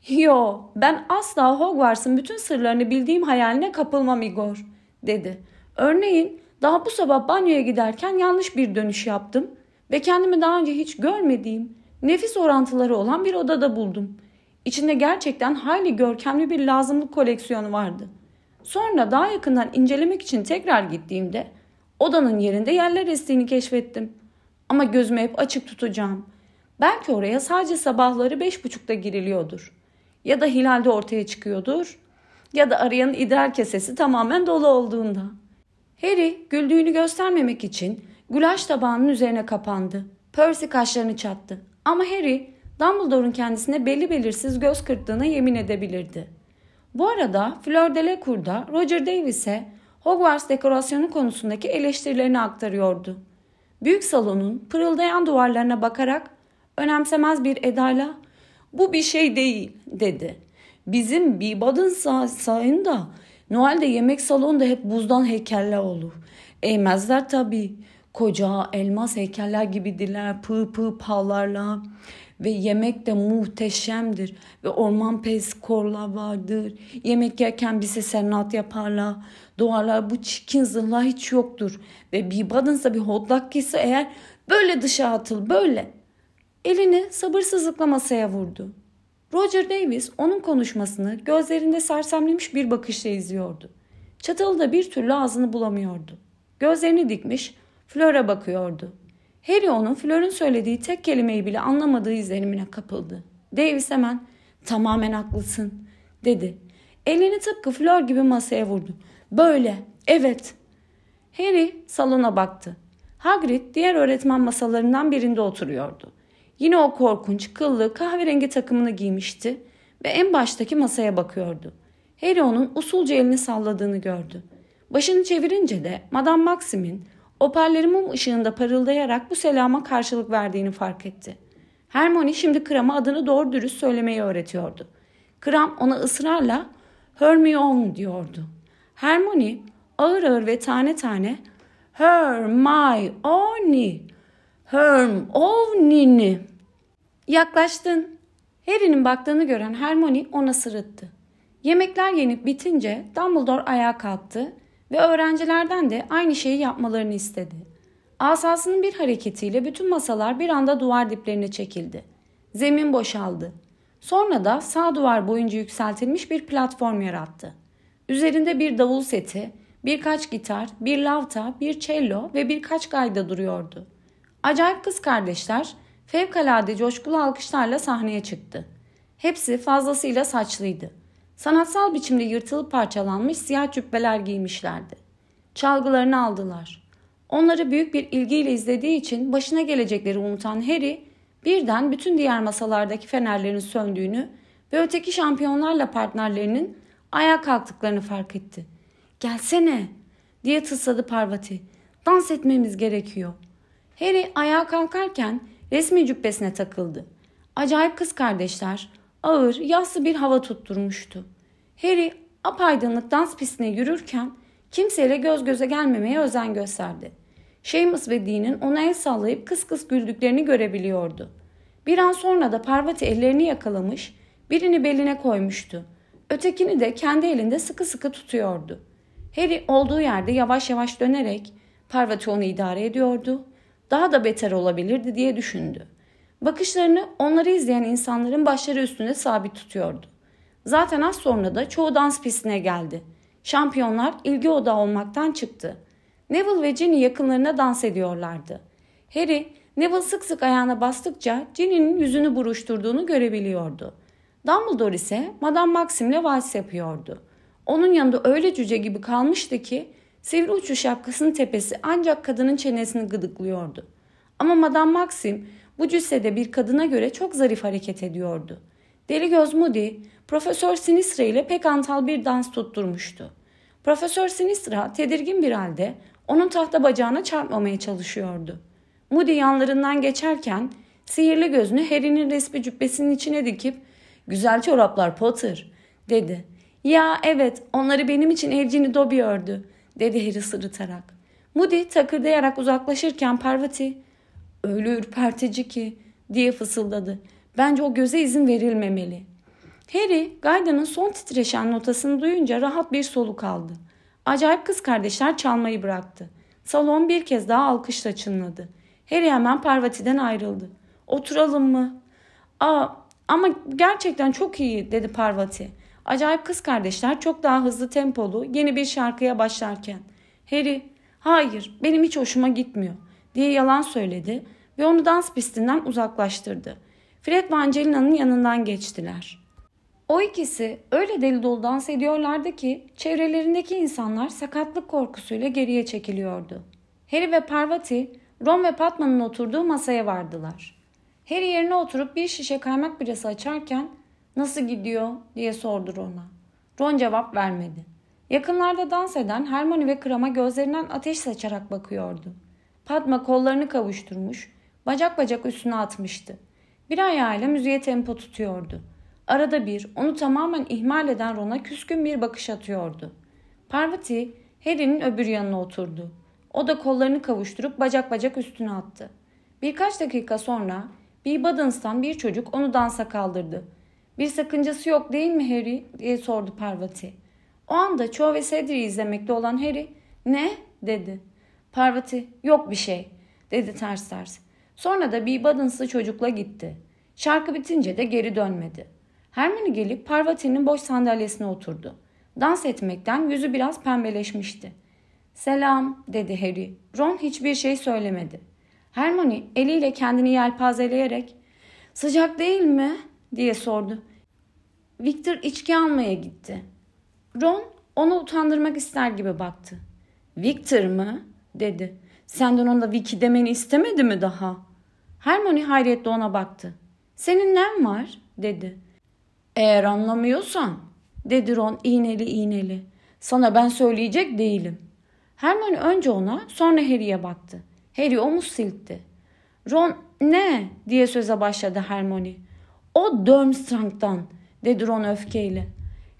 Yo ben asla Hogwarts'ın bütün sırlarını bildiğim hayaline kapılmam Igor dedi. Örneğin daha bu sabah banyoya giderken yanlış bir dönüş yaptım ve kendimi daha önce hiç görmediğim nefis orantıları olan bir odada buldum. İçinde gerçekten hayli görkemli bir lazımlık koleksiyonu vardı. Sonra daha yakından incelemek için tekrar gittiğimde Odanın yerinde yerler estiğini keşfettim. Ama gözümü hep açık tutacağım. Belki oraya sadece sabahları beş buçukta giriliyordur. Ya da hilal de ortaya çıkıyordur. Ya da arayanın idrar kesesi tamamen dolu olduğunda. Harry güldüğünü göstermemek için gülaş tabağının üzerine kapandı. Percy kaşlarını çattı. Ama Harry Dumbledore'un kendisine belli belirsiz göz kırptığına yemin edebilirdi. Bu arada Fleur de Roger Davis'e Hogwarts dekorasyonu konusundaki eleştirilerini aktarıyordu. Büyük salonun pırıldayan duvarlarına bakarak önemsemez bir edayla ''Bu bir şey değil'' dedi. ''Bizim Bibad'ın sah sahında Noel'de yemek salonunda hep buzdan heykeller olur. Eğmezler tabii. Koca elmas heykeller gibidirler pı pı palarla ve yemek de muhteşemdir ve orman peskorla vardır. Yemek yerken bize serenat yaparlar duvarlar bu çirkin zırhlar hiç yoktur. Ve bir badınsa bir hodlakkisi eğer böyle dışa atıl böyle. Elini sabırsızlıkla masaya vurdu. Roger Davis onun konuşmasını gözlerinde sersemlemiş bir bakışla izliyordu. Çatalı da bir türlü ağzını bulamıyordu. Gözlerini dikmiş, Flora bakıyordu. Harry onun Flora'nın söylediği tek kelimeyi bile anlamadığı izlenimine kapıldı. Davis hemen tamamen haklısın dedi. Elini tıpkı Flor gibi masaya vurdu. Böyle, evet. Harry salona baktı. Hagrid diğer öğretmen masalarından birinde oturuyordu. Yine o korkunç, kıllı, kahverengi takımını giymişti ve en baştaki masaya bakıyordu. Harry onun usulca elini salladığını gördü. Başını çevirince de Madame Maxim'in operleri mum ışığında parıldayarak bu selama karşılık verdiğini fark etti. Hermione şimdi Kram'a adını doğru dürüst söylemeyi öğretiyordu. Kram ona ısrarla Hermione diyordu. Hermione ağır ağır ve tane tane Hermione, Hermione. Yaklaştın. Harry'nin baktığını gören Hermione ona sırıttı. Yemekler yenip bitince Dumbledore ayağa kalktı ve öğrencilerden de aynı şeyi yapmalarını istedi. Asasının bir hareketiyle bütün masalar bir anda duvar diplerine çekildi. Zemin boşaldı. Sonra da sağ duvar boyunca yükseltilmiş bir platform yarattı. Üzerinde bir davul seti, birkaç gitar, bir lavta, bir cello ve birkaç gayda duruyordu. Acayip kız kardeşler fevkalade coşkulu alkışlarla sahneye çıktı. Hepsi fazlasıyla saçlıydı. Sanatsal biçimde yırtılıp parçalanmış siyah cübbeler giymişlerdi. Çalgılarını aldılar. Onları büyük bir ilgiyle izlediği için başına gelecekleri unutan Harry birden bütün diğer masalardaki fenerlerin söndüğünü ve öteki şampiyonlarla partnerlerinin Ayağa kalktıklarını fark etti. Gelsene diye tısladı Parvati. Dans etmemiz gerekiyor. Harry ayağa kalkarken resmi cübbesine takıldı. Acayip kız kardeşler ağır, yassı bir hava tutturmuştu. Harry apaydınlık dans pistine yürürken kimseyle göz göze gelmemeye özen gösterdi. Seamus ve Dean'in ona el sallayıp kıs kıs güldüklerini görebiliyordu. Bir an sonra da Parvati ellerini yakalamış, birini beline koymuştu. Ötekini de kendi elinde sıkı sıkı tutuyordu. Harry olduğu yerde yavaş yavaş dönerek Parvati onu idare ediyordu. Daha da beter olabilirdi diye düşündü. Bakışlarını onları izleyen insanların başları üstünde sabit tutuyordu. Zaten az sonra da çoğu dans pistine geldi. Şampiyonlar ilgi odağı olmaktan çıktı. Neville ve Ginny yakınlarına dans ediyorlardı. Harry, Neville sık sık ayağına bastıkça Ginny'nin yüzünü buruşturduğunu görebiliyordu. Dumbledore ise Madame Maxim'le vals yapıyordu. Onun yanında öyle cüce gibi kalmıştı ki sivri uçlu şapkasının tepesi ancak kadının çenesini gıdıklıyordu. Ama Madame Maxim bu cüssede bir kadına göre çok zarif hareket ediyordu. Deli göz Moody, Profesör Sinistra ile pek antal bir dans tutturmuştu. Profesör Sinistra tedirgin bir halde onun tahta bacağına çarpmamaya çalışıyordu. Moody yanlarından geçerken sihirli gözünü Harry'nin resmi cübbesinin içine dikip Güzel çoraplar Potter dedi. Ya evet onları benim için evcini Dobby ördü dedi Harry sırıtarak. Moody takırdayarak uzaklaşırken Parvati öyle ürpertici ki diye fısıldadı. Bence o göze izin verilmemeli. Harry Gayda'nın son titreşen notasını duyunca rahat bir soluk aldı. Acayip kız kardeşler çalmayı bıraktı. Salon bir kez daha alkışla çınladı. Harry hemen Parvati'den ayrıldı. Oturalım mı? Aa ama gerçekten çok iyi dedi Parvati. Acayip kız kardeşler çok daha hızlı tempolu yeni bir şarkıya başlarken. Harry hayır benim hiç hoşuma gitmiyor diye yalan söyledi ve onu dans pistinden uzaklaştırdı. Fred ve Angelina'nın yanından geçtiler. O ikisi öyle deli dolu dans ediyorlardı ki çevrelerindeki insanlar sakatlık korkusuyla geriye çekiliyordu. Harry ve Parvati Ron ve Patman'ın oturduğu masaya vardılar. Harry yerine oturup bir şişe kaymak birası açarken nasıl gidiyor diye sordu Ron'a. Ron cevap vermedi. Yakınlarda dans eden Hermione ve Kram'a gözlerinden ateş saçarak bakıyordu. Padma kollarını kavuşturmuş, bacak bacak üstüne atmıştı. Bir ayağıyla müziğe tempo tutuyordu. Arada bir onu tamamen ihmal eden Ron'a küskün bir bakış atıyordu. Parvati Harry'nin öbür yanına oturdu. O da kollarını kavuşturup bacak bacak üstüne attı. Birkaç dakika sonra bir Badens'tan bir çocuk onu dansa kaldırdı. Bir sakıncası yok değil mi Harry diye sordu Parvati. O anda Cho ve Cedric'i izlemekte olan Harry ne dedi. Parvati yok bir şey dedi ters ters. Sonra da bir Badens'lı çocukla gitti. Şarkı bitince de geri dönmedi. Hermione gelip Parvati'nin boş sandalyesine oturdu. Dans etmekten yüzü biraz pembeleşmişti. Selam dedi Harry. Ron hiçbir şey söylemedi. Hermione eliyle kendini yelpazeleyerek "Sıcak değil mi?" diye sordu. Victor içki almaya gitti. Ron onu utandırmak ister gibi baktı. "Victor mı?" dedi. "Senden onda Vicky demeni istemedi mi daha?" Hermione hayretle ona baktı. "Senin ne var?" dedi. "Eğer anlamıyorsan," dedi Ron iğneli iğneli. "Sana ben söyleyecek değilim." Hermione önce ona, sonra Harry'e baktı. Harry omuz silkti. Ron ne diye söze başladı Hermione. O Durmstrang'dan dedi Ron öfkeyle.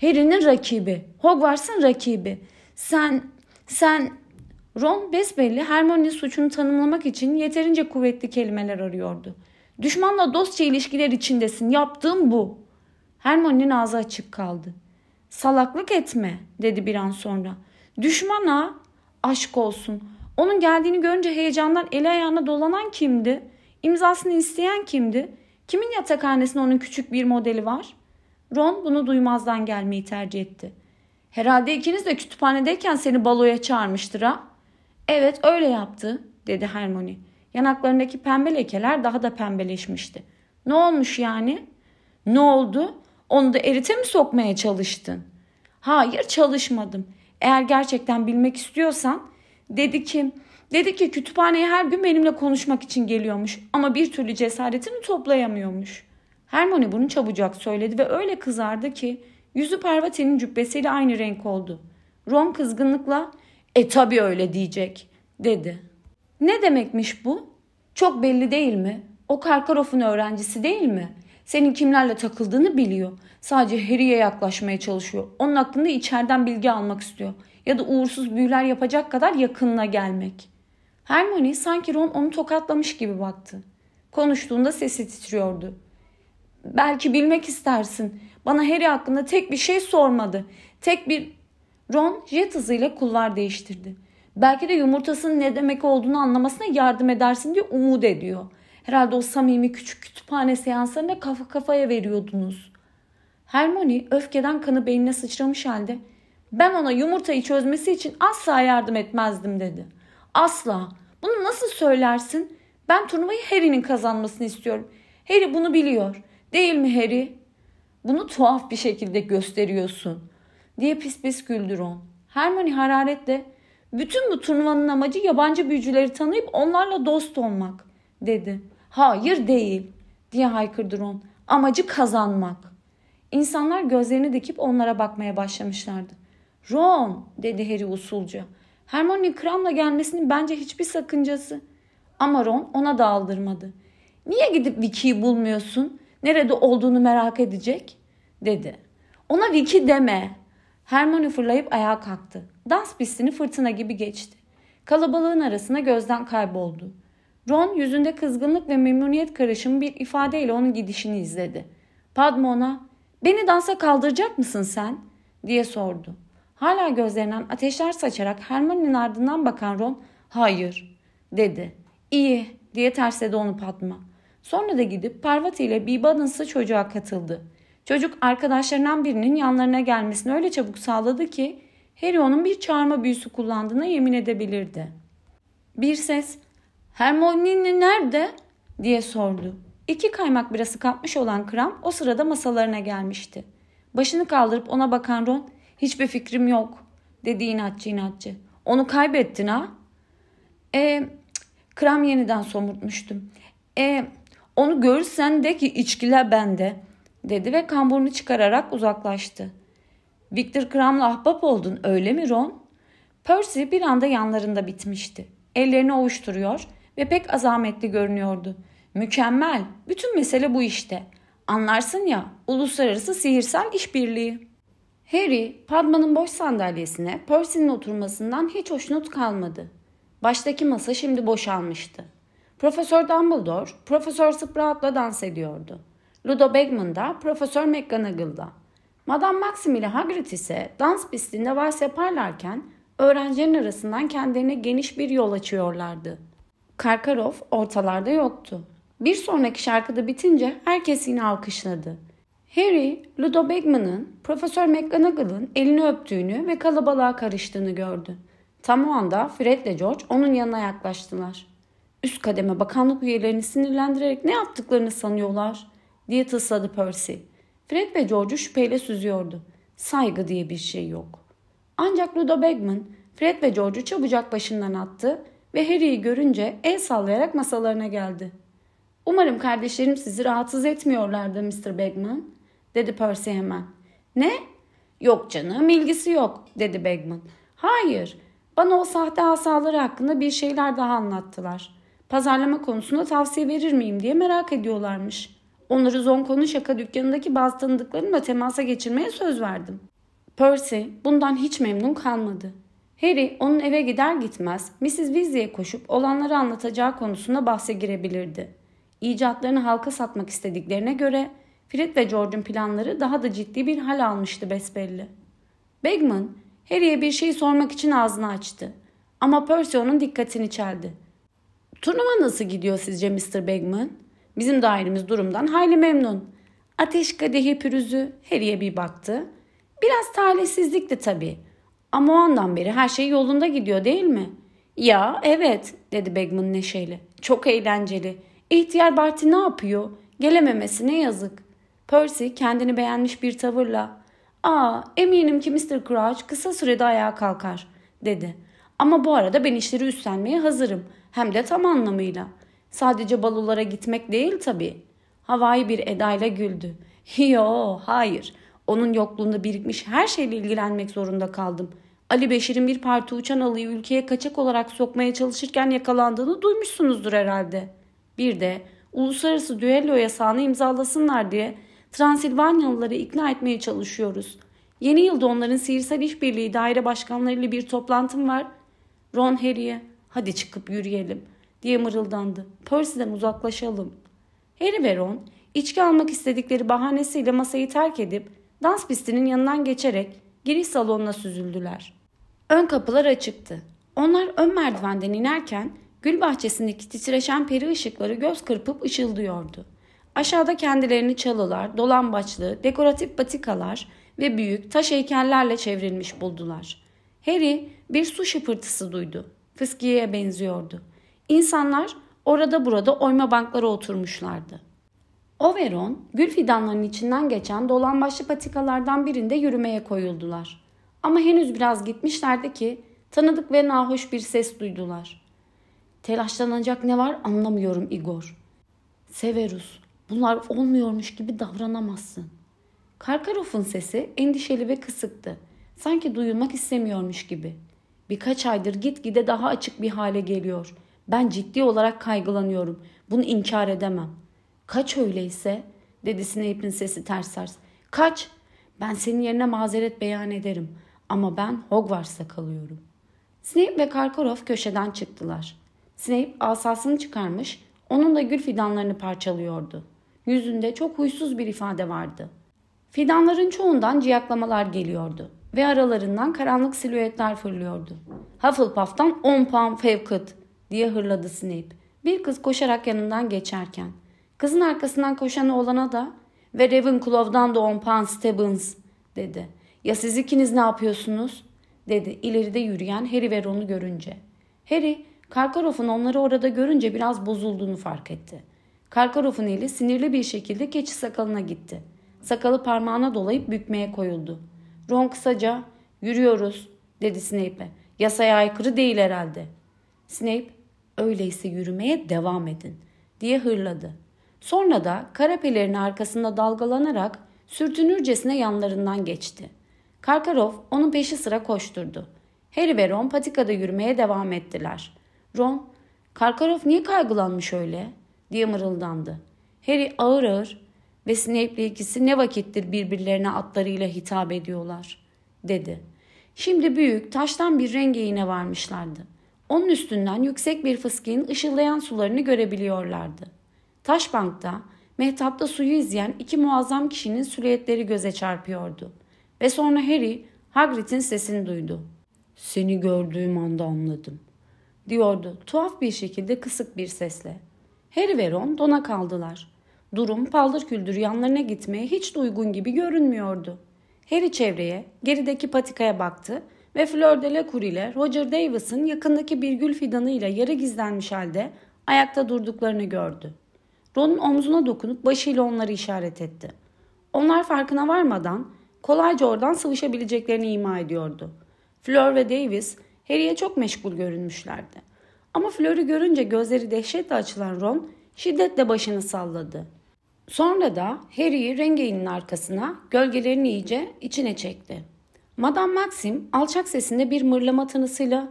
Harry'nin rakibi, Hogwarts'ın rakibi. Sen, sen... Ron besbelli Hermione'nin suçunu tanımlamak için yeterince kuvvetli kelimeler arıyordu. Düşmanla dostça ilişkiler içindesin, yaptığım bu. Hermione'nin ağzı açık kaldı. Salaklık etme dedi bir an sonra. Düşmana aşk olsun. Onun geldiğini görünce heyecandan eli ayağına dolanan kimdi? İmzasını isteyen kimdi? Kimin yatakhanesinde onun küçük bir modeli var? Ron bunu duymazdan gelmeyi tercih etti. Herhalde ikiniz de kütüphanedeyken seni baloya çağırmıştır ha? Evet öyle yaptı dedi Hermione. Yanaklarındaki pembe lekeler daha da pembeleşmişti. Ne olmuş yani? Ne oldu? Onu da erite mi sokmaya çalıştın? Hayır çalışmadım. Eğer gerçekten bilmek istiyorsan Dedi ki dedi ki kütüphaneye her gün benimle konuşmak için geliyormuş ama bir türlü cesaretini toplayamıyormuş. Hermione bunu çabucak söyledi ve öyle kızardı ki yüzü Parvati'nin cübbesiyle aynı renk oldu. Ron kızgınlıkla "E tabi öyle diyecek." dedi. Ne demekmiş bu? Çok belli değil mi? O Karkaroff'un öğrencisi değil mi? Senin kimlerle takıldığını biliyor. Sadece Harry'e yaklaşmaya çalışıyor. Onun hakkında içeriden bilgi almak istiyor ya da uğursuz büyüler yapacak kadar yakınına gelmek. Hermione sanki Ron onu tokatlamış gibi baktı. Konuştuğunda sesi titriyordu. Belki bilmek istersin. Bana Harry hakkında tek bir şey sormadı. Tek bir... Ron jet hızıyla kulvar değiştirdi. Belki de yumurtasının ne demek olduğunu anlamasına yardım edersin diye umut ediyor. Herhalde o samimi küçük kütüphane seanslarında kafa kafaya veriyordunuz. Hermione öfkeden kanı beynine sıçramış halde ben ona yumurtayı çözmesi için asla yardım etmezdim dedi. Asla. Bunu nasıl söylersin? Ben turnuvayı Harry'nin kazanmasını istiyorum. Harry bunu biliyor. Değil mi Harry? Bunu tuhaf bir şekilde gösteriyorsun. Diye pis pis güldü Ron. Hermione hararetle bütün bu turnuvanın amacı yabancı büyücüleri tanıyıp onlarla dost olmak dedi. Hayır değil diye haykırdı Ron. Amacı kazanmak. İnsanlar gözlerini dikip onlara bakmaya başlamışlardı. Ron dedi Harry usulca. Hermione'nin Kram'la gelmesinin bence hiçbir sakıncası. Ama Ron ona da Niye gidip Vicky'yi bulmuyorsun? Nerede olduğunu merak edecek dedi. Ona Vicky deme. Hermione fırlayıp ayağa kalktı. Dans pistini fırtına gibi geçti. Kalabalığın arasına gözden kayboldu. Ron yüzünde kızgınlık ve memnuniyet karışımı bir ifadeyle onun gidişini izledi. Padma ona "Beni dansa kaldıracak mısın sen?" diye sordu. Hala gözlerinden ateşler saçarak Hermione'nin ardından bakan Ron hayır dedi. İyi diye tersledi onu Padma. Sonra da gidip Parvati ile Bibadens'ı çocuğa katıldı. Çocuk arkadaşlarından birinin yanlarına gelmesini öyle çabuk sağladı ki Harry onun bir çağırma büyüsü kullandığına yemin edebilirdi. Bir ses Hermione nerede? diye sordu. İki kaymak birası kapmış olan Kram o sırada masalarına gelmişti. Başını kaldırıp ona bakan Ron Hiçbir fikrim yok dedi inatçı inatçı. Onu kaybettin ha? E, krem yeniden somurtmuştum. E, onu görürsen de ki içkiler bende dedi ve kamburunu çıkararak uzaklaştı. Victor Kram'la ahbap oldun öyle mi Ron? Percy bir anda yanlarında bitmişti. Ellerini ovuşturuyor ve pek azametli görünüyordu. Mükemmel. Bütün mesele bu işte. Anlarsın ya, uluslararası sihirsel işbirliği. Harry, Padma'nın boş sandalyesine Percy'nin oturmasından hiç hoşnut kalmadı. Baştaki masa şimdi boşalmıştı. Profesör Dumbledore, Profesör Sprout'la dans ediyordu. Ludo Bagman da Profesör McGonagall'da. Madame Maxim ile Hagrid ise dans pistinde vals yaparlarken öğrencilerin arasından kendilerine geniş bir yol açıyorlardı. Karkarof ortalarda yoktu. Bir sonraki şarkıda bitince herkes yine alkışladı. Harry, Ludo Bagman'ın Profesör McGonagall'ın elini öptüğünü ve kalabalığa karıştığını gördü. Tam o anda Fred ile George onun yanına yaklaştılar. Üst kademe bakanlık üyelerini sinirlendirerek ne yaptıklarını sanıyorlar diye tısladı Percy. Fred ve George'u şüpheyle süzüyordu. Saygı diye bir şey yok. Ancak Ludo Bagman Fred ve George'u çabucak başından attı ve Harry'i görünce el sallayarak masalarına geldi. Umarım kardeşlerim sizi rahatsız etmiyorlardı Mr. Bagman dedi Percy hemen. Ne? Yok canım ilgisi yok dedi Bagman. Hayır bana o sahte asalar hakkında bir şeyler daha anlattılar. Pazarlama konusunda tavsiye verir miyim diye merak ediyorlarmış. Onları Zonko'nun şaka dükkanındaki bazı tanıdıklarımla temasa geçirmeye söz verdim. Percy bundan hiç memnun kalmadı. Harry onun eve gider gitmez Mrs. Weasley'e koşup olanları anlatacağı konusunda bahse girebilirdi. İcatlarını halka satmak istediklerine göre Fred ve George'un planları daha da ciddi bir hal almıştı besbelli. Bagman, Harry'e bir şey sormak için ağzını açtı. Ama Percy onun dikkatini çeldi. Turnuva nasıl gidiyor sizce Mr. Bagman? Bizim dairemiz durumdan hayli memnun. Ateş kadehi pürüzü Harry'e bir baktı. Biraz talihsizlikti tabii. Ama o andan beri her şey yolunda gidiyor değil mi? Ya evet dedi Bagman neşeli. Çok eğlenceli. İhtiyar Barty ne yapıyor? Gelememesi ne yazık. Percy kendini beğenmiş bir tavırla ''Aa eminim ki Mr. Crouch kısa sürede ayağa kalkar.'' dedi. ''Ama bu arada ben işleri üstlenmeye hazırım. Hem de tam anlamıyla. Sadece balolara gitmek değil tabii.'' Havai bir edayla güldü. ''Yo hayır. Onun yokluğunda birikmiş her şeyle ilgilenmek zorunda kaldım. Ali Beşir'in bir parti uçan alıyı ülkeye kaçak olarak sokmaya çalışırken yakalandığını duymuşsunuzdur herhalde. Bir de uluslararası düello yasağını imzalasınlar diye Transilvanyalıları ikna etmeye çalışıyoruz. Yeni yılda onların Sihirsel işbirliği, Daire Başkanlarıyla bir toplantım var. Ron Harry'e hadi çıkıp yürüyelim diye mırıldandı. Percy'den uzaklaşalım. Harry ve Ron içki almak istedikleri bahanesiyle masayı terk edip dans pistinin yanından geçerek giriş salonuna süzüldüler. Ön kapılar açıktı. Onlar ön merdivenden inerken gül bahçesindeki titreşen peri ışıkları göz kırpıp ışıldıyordu. Aşağıda kendilerini çalılar, dolambaçlı, dekoratif batikalar ve büyük taş heykellerle çevrilmiş buldular. Harry bir su şıpırtısı duydu. Fıskiye'ye benziyordu. İnsanlar orada burada oyma banklara oturmuşlardı. Overon, gül fidanlarının içinden geçen dolambaçlı patikalardan birinde yürümeye koyuldular. Ama henüz biraz gitmişlerdi ki tanıdık ve nahoş bir ses duydular. Telaşlanacak ne var anlamıyorum Igor. Severus, Bunlar olmuyormuş gibi davranamazsın. Karkaroff'un sesi endişeli ve kısıktı. Sanki duyulmak istemiyormuş gibi. Birkaç aydır gitgide daha açık bir hale geliyor. Ben ciddi olarak kaygılanıyorum. Bunu inkar edemem. Kaç öyleyse dedi Snape'in sesi ters ters. Kaç. Ben senin yerine mazeret beyan ederim. Ama ben Hogwarts'ta kalıyorum. Snape ve Karkaroff köşeden çıktılar. Snape asasını çıkarmış, onun da gül fidanlarını parçalıyordu. Yüzünde çok huysuz bir ifade vardı. Fidanların çoğundan ciyaklamalar geliyordu ve aralarından karanlık silüetler fırlıyordu. Hufflepuff'tan on pound fevkıt diye hırladı Snape. Bir kız koşarak yanından geçerken. Kızın arkasından koşan oğlana da ve Ravenclaw'dan da on pound Stebbins dedi. Ya siz ikiniz ne yapıyorsunuz? dedi ileride yürüyen Harry ve Ron'u görünce. Harry, Karkaroff'un onları orada görünce biraz bozulduğunu fark etti. Karkaroff'un eli sinirli bir şekilde keçi sakalına gitti. Sakalı parmağına dolayıp bükmeye koyuldu. Ron kısaca yürüyoruz dedi Snape'e. Yasaya aykırı değil herhalde. Snape öyleyse yürümeye devam edin diye hırladı. Sonra da karapelerin arkasında dalgalanarak sürtünürcesine yanlarından geçti. Karkaroff onun peşi sıra koşturdu. Harry ve Ron patikada yürümeye devam ettiler. Ron, Karkaroff niye kaygılanmış öyle? diye mırıldandı. Harry ağır ağır ve Snape'le ikisi ne vakittir birbirlerine atlarıyla hitap ediyorlar dedi. Şimdi büyük taştan bir renge iğne varmışlardı. Onun üstünden yüksek bir fıskiğin ışıldayan sularını görebiliyorlardı. Taşbank'ta mehtapta suyu izleyen iki muazzam kişinin silüetleri göze çarpıyordu. Ve sonra Harry Hagrid'in sesini duydu. Seni gördüğüm anda anladım diyordu tuhaf bir şekilde kısık bir sesle. Harry ve Ron dona kaldılar. Durum paldır küldür yanlarına gitmeye hiç de uygun gibi görünmüyordu. Harry çevreye, gerideki patikaya baktı ve Fleur de ile Roger Davis'ın yakındaki bir gül fidanıyla yarı gizlenmiş halde ayakta durduklarını gördü. Ron'un omzuna dokunup başıyla onları işaret etti. Onlar farkına varmadan kolayca oradan sıvışabileceklerini ima ediyordu. Fleur ve Davis Harry'e çok meşgul görünmüşlerdi. Ama Fleur'ü görünce gözleri dehşetle açılan Ron şiddetle başını salladı. Sonra da Harry'i Rengeyi'nin arkasına gölgelerini iyice içine çekti. Madame Maxim alçak sesinde bir mırlama tanısıyla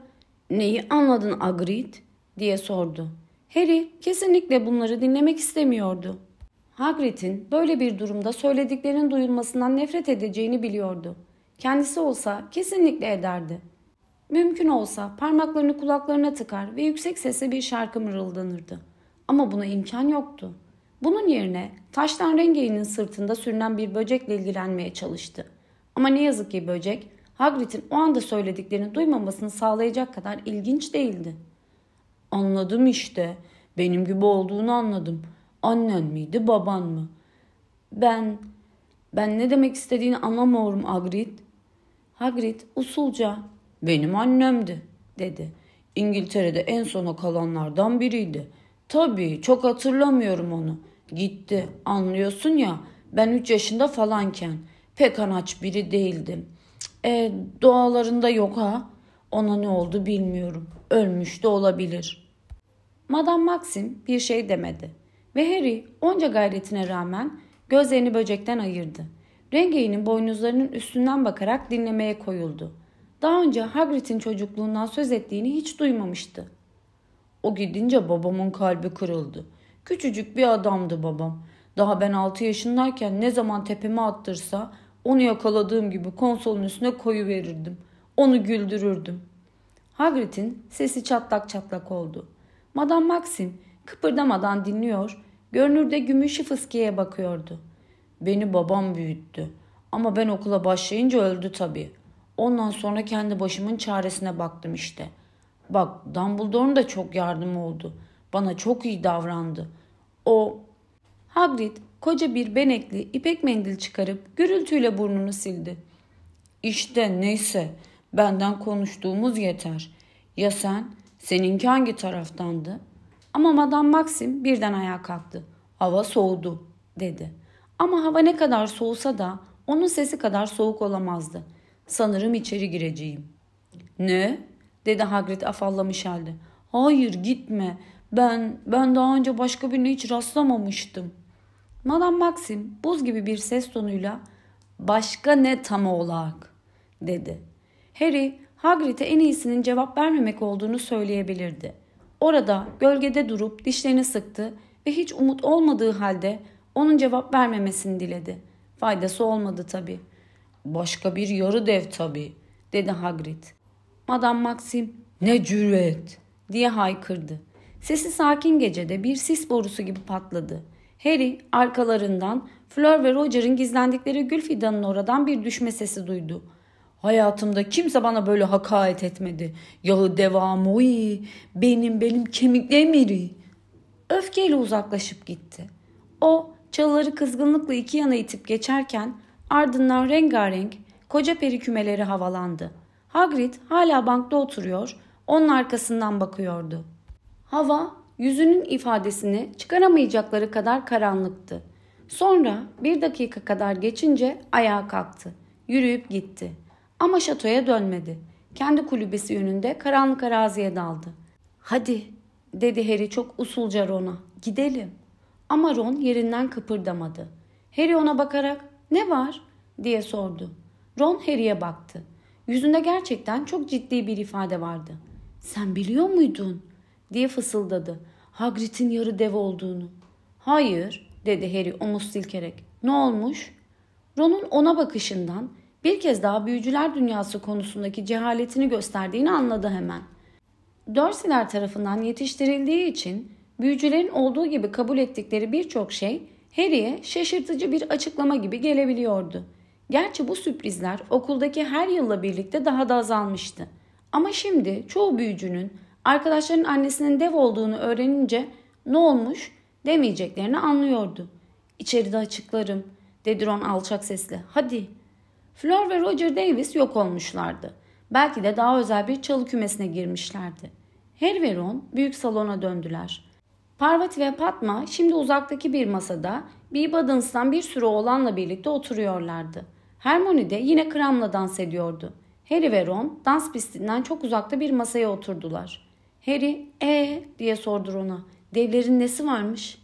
''Neyi anladın Agrid?'' diye sordu. Harry kesinlikle bunları dinlemek istemiyordu. Hagrid'in böyle bir durumda söylediklerinin duyulmasından nefret edeceğini biliyordu. Kendisi olsa kesinlikle ederdi. Mümkün olsa parmaklarını kulaklarına tıkar ve yüksek sesle bir şarkı mırıldanırdı. Ama buna imkan yoktu. Bunun yerine taştan rengeğinin sırtında sürünen bir böcekle ilgilenmeye çalıştı. Ama ne yazık ki böcek Hagrid'in o anda söylediklerini duymamasını sağlayacak kadar ilginç değildi. Anladım işte. Benim gibi olduğunu anladım. Annen miydi, baban mı? Ben, ben ne demek istediğini anlamıyorum Hagrid. Hagrid usulca benim annemdi dedi. İngiltere'de en sona kalanlardan biriydi. Tabii çok hatırlamıyorum onu. Gitti anlıyorsun ya ben üç yaşında falanken pek anaç biri değildim. E doğalarında yok ha. Ona ne oldu bilmiyorum. Ölmüş de olabilir. Madame Maxim bir şey demedi. Ve Harry onca gayretine rağmen gözlerini böcekten ayırdı. Rengeyi'nin boynuzlarının üstünden bakarak dinlemeye koyuldu. Daha önce Hagrid'in çocukluğundan söz ettiğini hiç duymamıştı. O gidince babamın kalbi kırıldı. Küçücük bir adamdı babam. Daha ben 6 yaşındayken ne zaman tepemi attırsa onu yakaladığım gibi konsolun üstüne koyu verirdim. Onu güldürürdüm. Hagrid'in sesi çatlak çatlak oldu. Madame Maxim kıpırdamadan dinliyor, görünürde gümüşü fıskiye bakıyordu. Beni babam büyüttü ama ben okula başlayınca öldü tabii. Ondan sonra kendi başımın çaresine baktım işte. Bak Dumbledore'un da çok yardımı oldu. Bana çok iyi davrandı. O Hagrid koca bir benekli ipek mendil çıkarıp gürültüyle burnunu sildi. İşte neyse benden konuştuğumuz yeter. Ya sen? Seninki hangi taraftandı? Ama Madame Maxim birden ayağa kalktı. Hava soğudu dedi. Ama hava ne kadar soğusa da onun sesi kadar soğuk olamazdı.'' Sanırım içeri gireceğim. Ne? dedi Hagrid afallamış halde. Hayır gitme. Ben, ben daha önce başka birine hiç rastlamamıştım. Madame Maxim buz gibi bir ses tonuyla başka ne tam olarak dedi. Harry Hagrid'e en iyisinin cevap vermemek olduğunu söyleyebilirdi. Orada gölgede durup dişlerini sıktı ve hiç umut olmadığı halde onun cevap vermemesini diledi. Faydası olmadı tabii. Başka bir yarı dev tabii dedi Hagrid. Madam Maxim ne cüret diye haykırdı. Sesi sakin gecede bir sis borusu gibi patladı. Harry arkalarından Fleur ve Roger'ın gizlendikleri gül fidanın oradan bir düşme sesi duydu. Hayatımda kimse bana böyle hakaret etmedi. Yağı o iyi, benim benim kemik demiri. Öfkeyle uzaklaşıp gitti. O çalıları kızgınlıkla iki yana itip geçerken Ardından rengarenk koca peri kümeleri havalandı. Hagrid hala bankta oturuyor, onun arkasından bakıyordu. Hava yüzünün ifadesini çıkaramayacakları kadar karanlıktı. Sonra bir dakika kadar geçince ayağa kalktı. Yürüyüp gitti. Ama şatoya dönmedi. Kendi kulübesi yönünde karanlık araziye daldı. Hadi dedi Harry çok usulca Ron'a. Gidelim. Ama Ron yerinden kıpırdamadı. Harry ona bakarak ne var? diye sordu. Ron Harry'e baktı. Yüzünde gerçekten çok ciddi bir ifade vardı. Sen biliyor muydun? diye fısıldadı. Hagrid'in yarı dev olduğunu. Hayır dedi Harry omuz silkerek. Ne olmuş? Ron'un ona bakışından bir kez daha büyücüler dünyası konusundaki cehaletini gösterdiğini anladı hemen. Dursley'ler tarafından yetiştirildiği için büyücülerin olduğu gibi kabul ettikleri birçok şey Harry'e şaşırtıcı bir açıklama gibi gelebiliyordu. Gerçi bu sürprizler okuldaki her yılla birlikte daha da azalmıştı. Ama şimdi çoğu büyücünün arkadaşların annesinin dev olduğunu öğrenince ne olmuş demeyeceklerini anlıyordu. İçeride açıklarım dedi Ron alçak sesle. Hadi. Flor ve Roger Davis yok olmuşlardı. Belki de daha özel bir çalı kümesine girmişlerdi. Harry ve Ron büyük salona döndüler. Parvati ve Patma şimdi uzaktaki bir masada bir Beebadins'tan bir sürü oğlanla birlikte oturuyorlardı. Hermione de yine Kram'la dans ediyordu. Harry ve Ron dans pistinden çok uzakta bir masaya oturdular. Harry ee diye sordu Ron'a. Devlerin nesi varmış?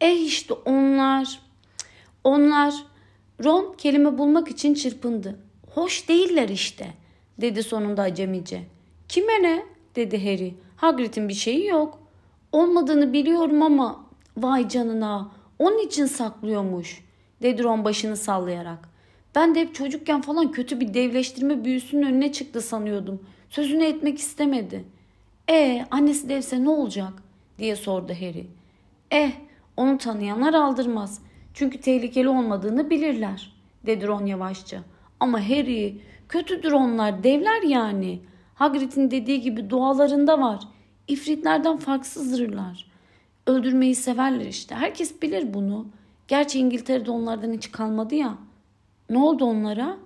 Eh işte onlar. Onlar. Ron kelime bulmak için çırpındı. Hoş değiller işte dedi sonunda acemice. Kime ne dedi Harry. Hagrid'in bir şeyi yok. Olmadığını biliyorum ama vay canına onun için saklıyormuş dedi Ron başını sallayarak. Ben de hep çocukken falan kötü bir devleştirme büyüsünün önüne çıktı sanıyordum. Sözünü etmek istemedi. E annesi devse ne olacak diye sordu Harry. Eh onu tanıyanlar aldırmaz. Çünkü tehlikeli olmadığını bilirler dedi Ron yavaşça. Ama Harry kötüdür onlar devler yani. Hagrid'in dediği gibi dualarında var. İfritlerden farksızdırlar. Öldürmeyi severler işte. Herkes bilir bunu. Gerçi İngiltere'de onlardan hiç kalmadı ya. Ne oldu onlara?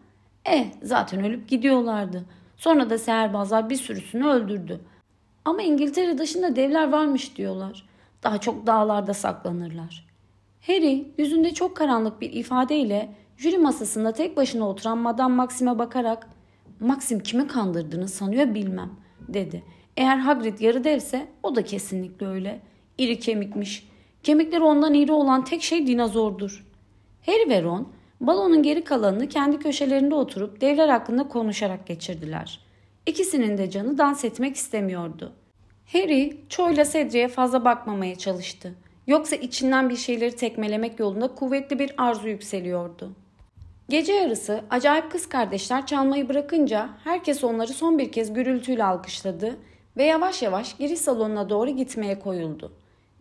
E zaten ölüp gidiyorlardı. Sonra da seherbazlar bir sürüsünü öldürdü. Ama İngiltere dışında devler varmış diyorlar. Daha çok dağlarda saklanırlar. Harry yüzünde çok karanlık bir ifadeyle jüri masasında tek başına oturan Madame Maxim'e bakarak ''Maxim kimi kandırdığını sanıyor bilmem.'' dedi. Eğer Hagrid yarı devse o da kesinlikle öyle. İri kemikmiş. Kemikleri ondan iri olan tek şey dinozordur. Harry ve Ron balonun geri kalanını kendi köşelerinde oturup devler hakkında konuşarak geçirdiler. İkisinin de canı dans etmek istemiyordu. Harry çoyla Cedric'e fazla bakmamaya çalıştı. Yoksa içinden bir şeyleri tekmelemek yolunda kuvvetli bir arzu yükseliyordu. Gece yarısı acayip kız kardeşler çalmayı bırakınca herkes onları son bir kez gürültüyle alkışladı ve yavaş yavaş giriş salonuna doğru gitmeye koyuldu.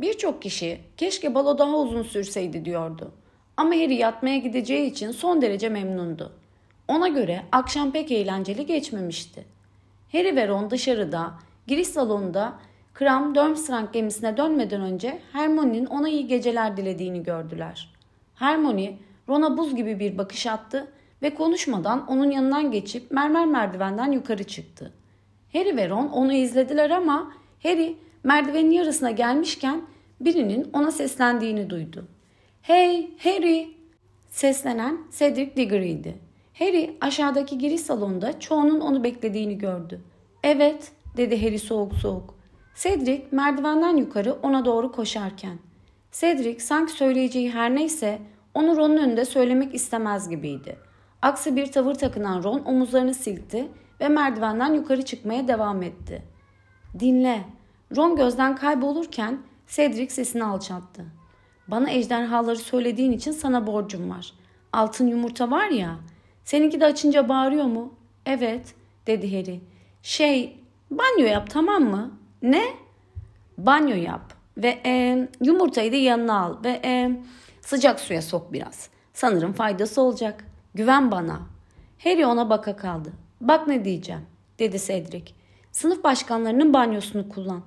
Birçok kişi keşke balo daha uzun sürseydi diyordu. Ama Harry yatmaya gideceği için son derece memnundu. Ona göre akşam pek eğlenceli geçmemişti. Harry ve Ron dışarıda, giriş salonunda Kram Durmstrang gemisine dönmeden önce Hermione'nin ona iyi geceler dilediğini gördüler. Hermione Ron'a buz gibi bir bakış attı ve konuşmadan onun yanından geçip mermer merdivenden yukarı çıktı. Harry ve Ron onu izlediler ama Harry merdivenin yarısına gelmişken birinin ona seslendiğini duydu. "Hey Harry!" seslenen Cedric Diggory'ydi. Harry aşağıdaki giriş salonunda çoğunun onu beklediğini gördü. "Evet," dedi Harry soğuk soğuk. Cedric merdivenden yukarı ona doğru koşarken. Cedric sanki söyleyeceği her neyse onu Ron'un önünde söylemek istemez gibiydi. Aksi bir tavır takınan Ron omuzlarını silkti ve merdivenden yukarı çıkmaya devam etti. Dinle. Ron gözden kaybolurken Cedric sesini alçattı. Bana ejderhaları söylediğin için sana borcum var. Altın yumurta var ya. Seninki de açınca bağırıyor mu? Evet dedi Harry. Şey banyo yap tamam mı? Ne? Banyo yap ve e, yumurtayı da yanına al ve e, sıcak suya sok biraz. Sanırım faydası olacak. Güven bana. Harry ona baka kaldı. Bak ne diyeceğim dedi Cedric. Sınıf başkanlarının banyosunu kullan.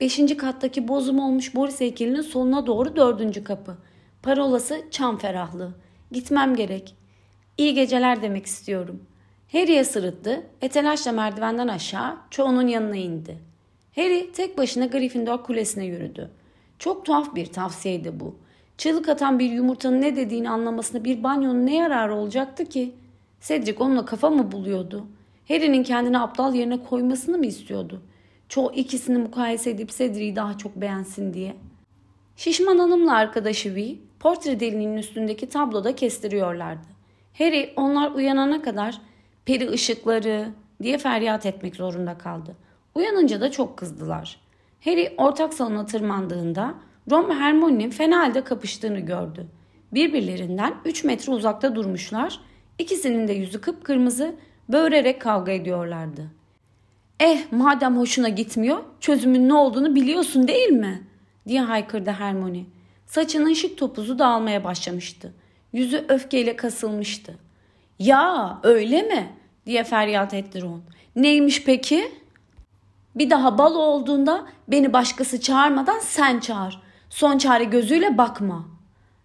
Beşinci kattaki bozum olmuş Boris heykelinin soluna doğru dördüncü kapı. Parolası çam ferahlığı. Gitmem gerek. İyi geceler demek istiyorum. Harry'e sırıttı ve merdivenden aşağı çoğunun yanına indi. Harry tek başına Gryffindor kulesine yürüdü. Çok tuhaf bir tavsiyeydi bu. Çığlık atan bir yumurtanın ne dediğini anlamasına bir banyonun ne yararı olacaktı ki?'' Cedric onunla kafa mı buluyordu? Harry'nin kendini aptal yerine koymasını mı istiyordu? Çoğu ikisini mukayese edip Cedric'i daha çok beğensin diye. Şişman hanımla arkadaşı V, portre delinin üstündeki tabloda kestiriyorlardı. Harry onlar uyanana kadar peri ışıkları diye feryat etmek zorunda kaldı. Uyanınca da çok kızdılar. Harry ortak salona tırmandığında Ron ve Hermione'nin fena halde kapıştığını gördü. Birbirlerinden 3 metre uzakta durmuşlar İkisinin de yüzü kıpkırmızı, böğürerek kavga ediyorlardı. Eh madem hoşuna gitmiyor, çözümün ne olduğunu biliyorsun değil mi? diye haykırdı Hermione. Saçının şık topuzu dağılmaya başlamıştı. Yüzü öfkeyle kasılmıştı. Ya öyle mi? diye feryat etti Ron. Neymiş peki? Bir daha bal olduğunda beni başkası çağırmadan sen çağır. Son çare gözüyle bakma.''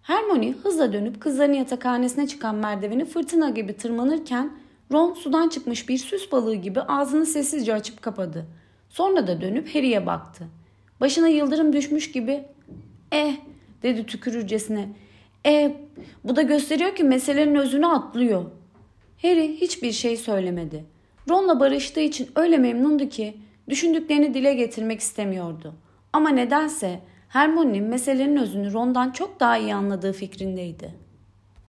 Hermione hızla dönüp kızların yatakhanesine çıkan merdiveni fırtına gibi tırmanırken Ron sudan çıkmış bir süs balığı gibi ağzını sessizce açıp kapadı. Sonra da dönüp Harry'e baktı. Başına yıldırım düşmüş gibi "Eh" dedi tükürürcesine. "Eh, bu da gösteriyor ki meselenin özünü atlıyor." Harry hiçbir şey söylemedi. Ron'la barıştığı için öyle memnundu ki düşündüklerini dile getirmek istemiyordu. Ama nedense Hermione meselenin özünü Ron'dan çok daha iyi anladığı fikrindeydi.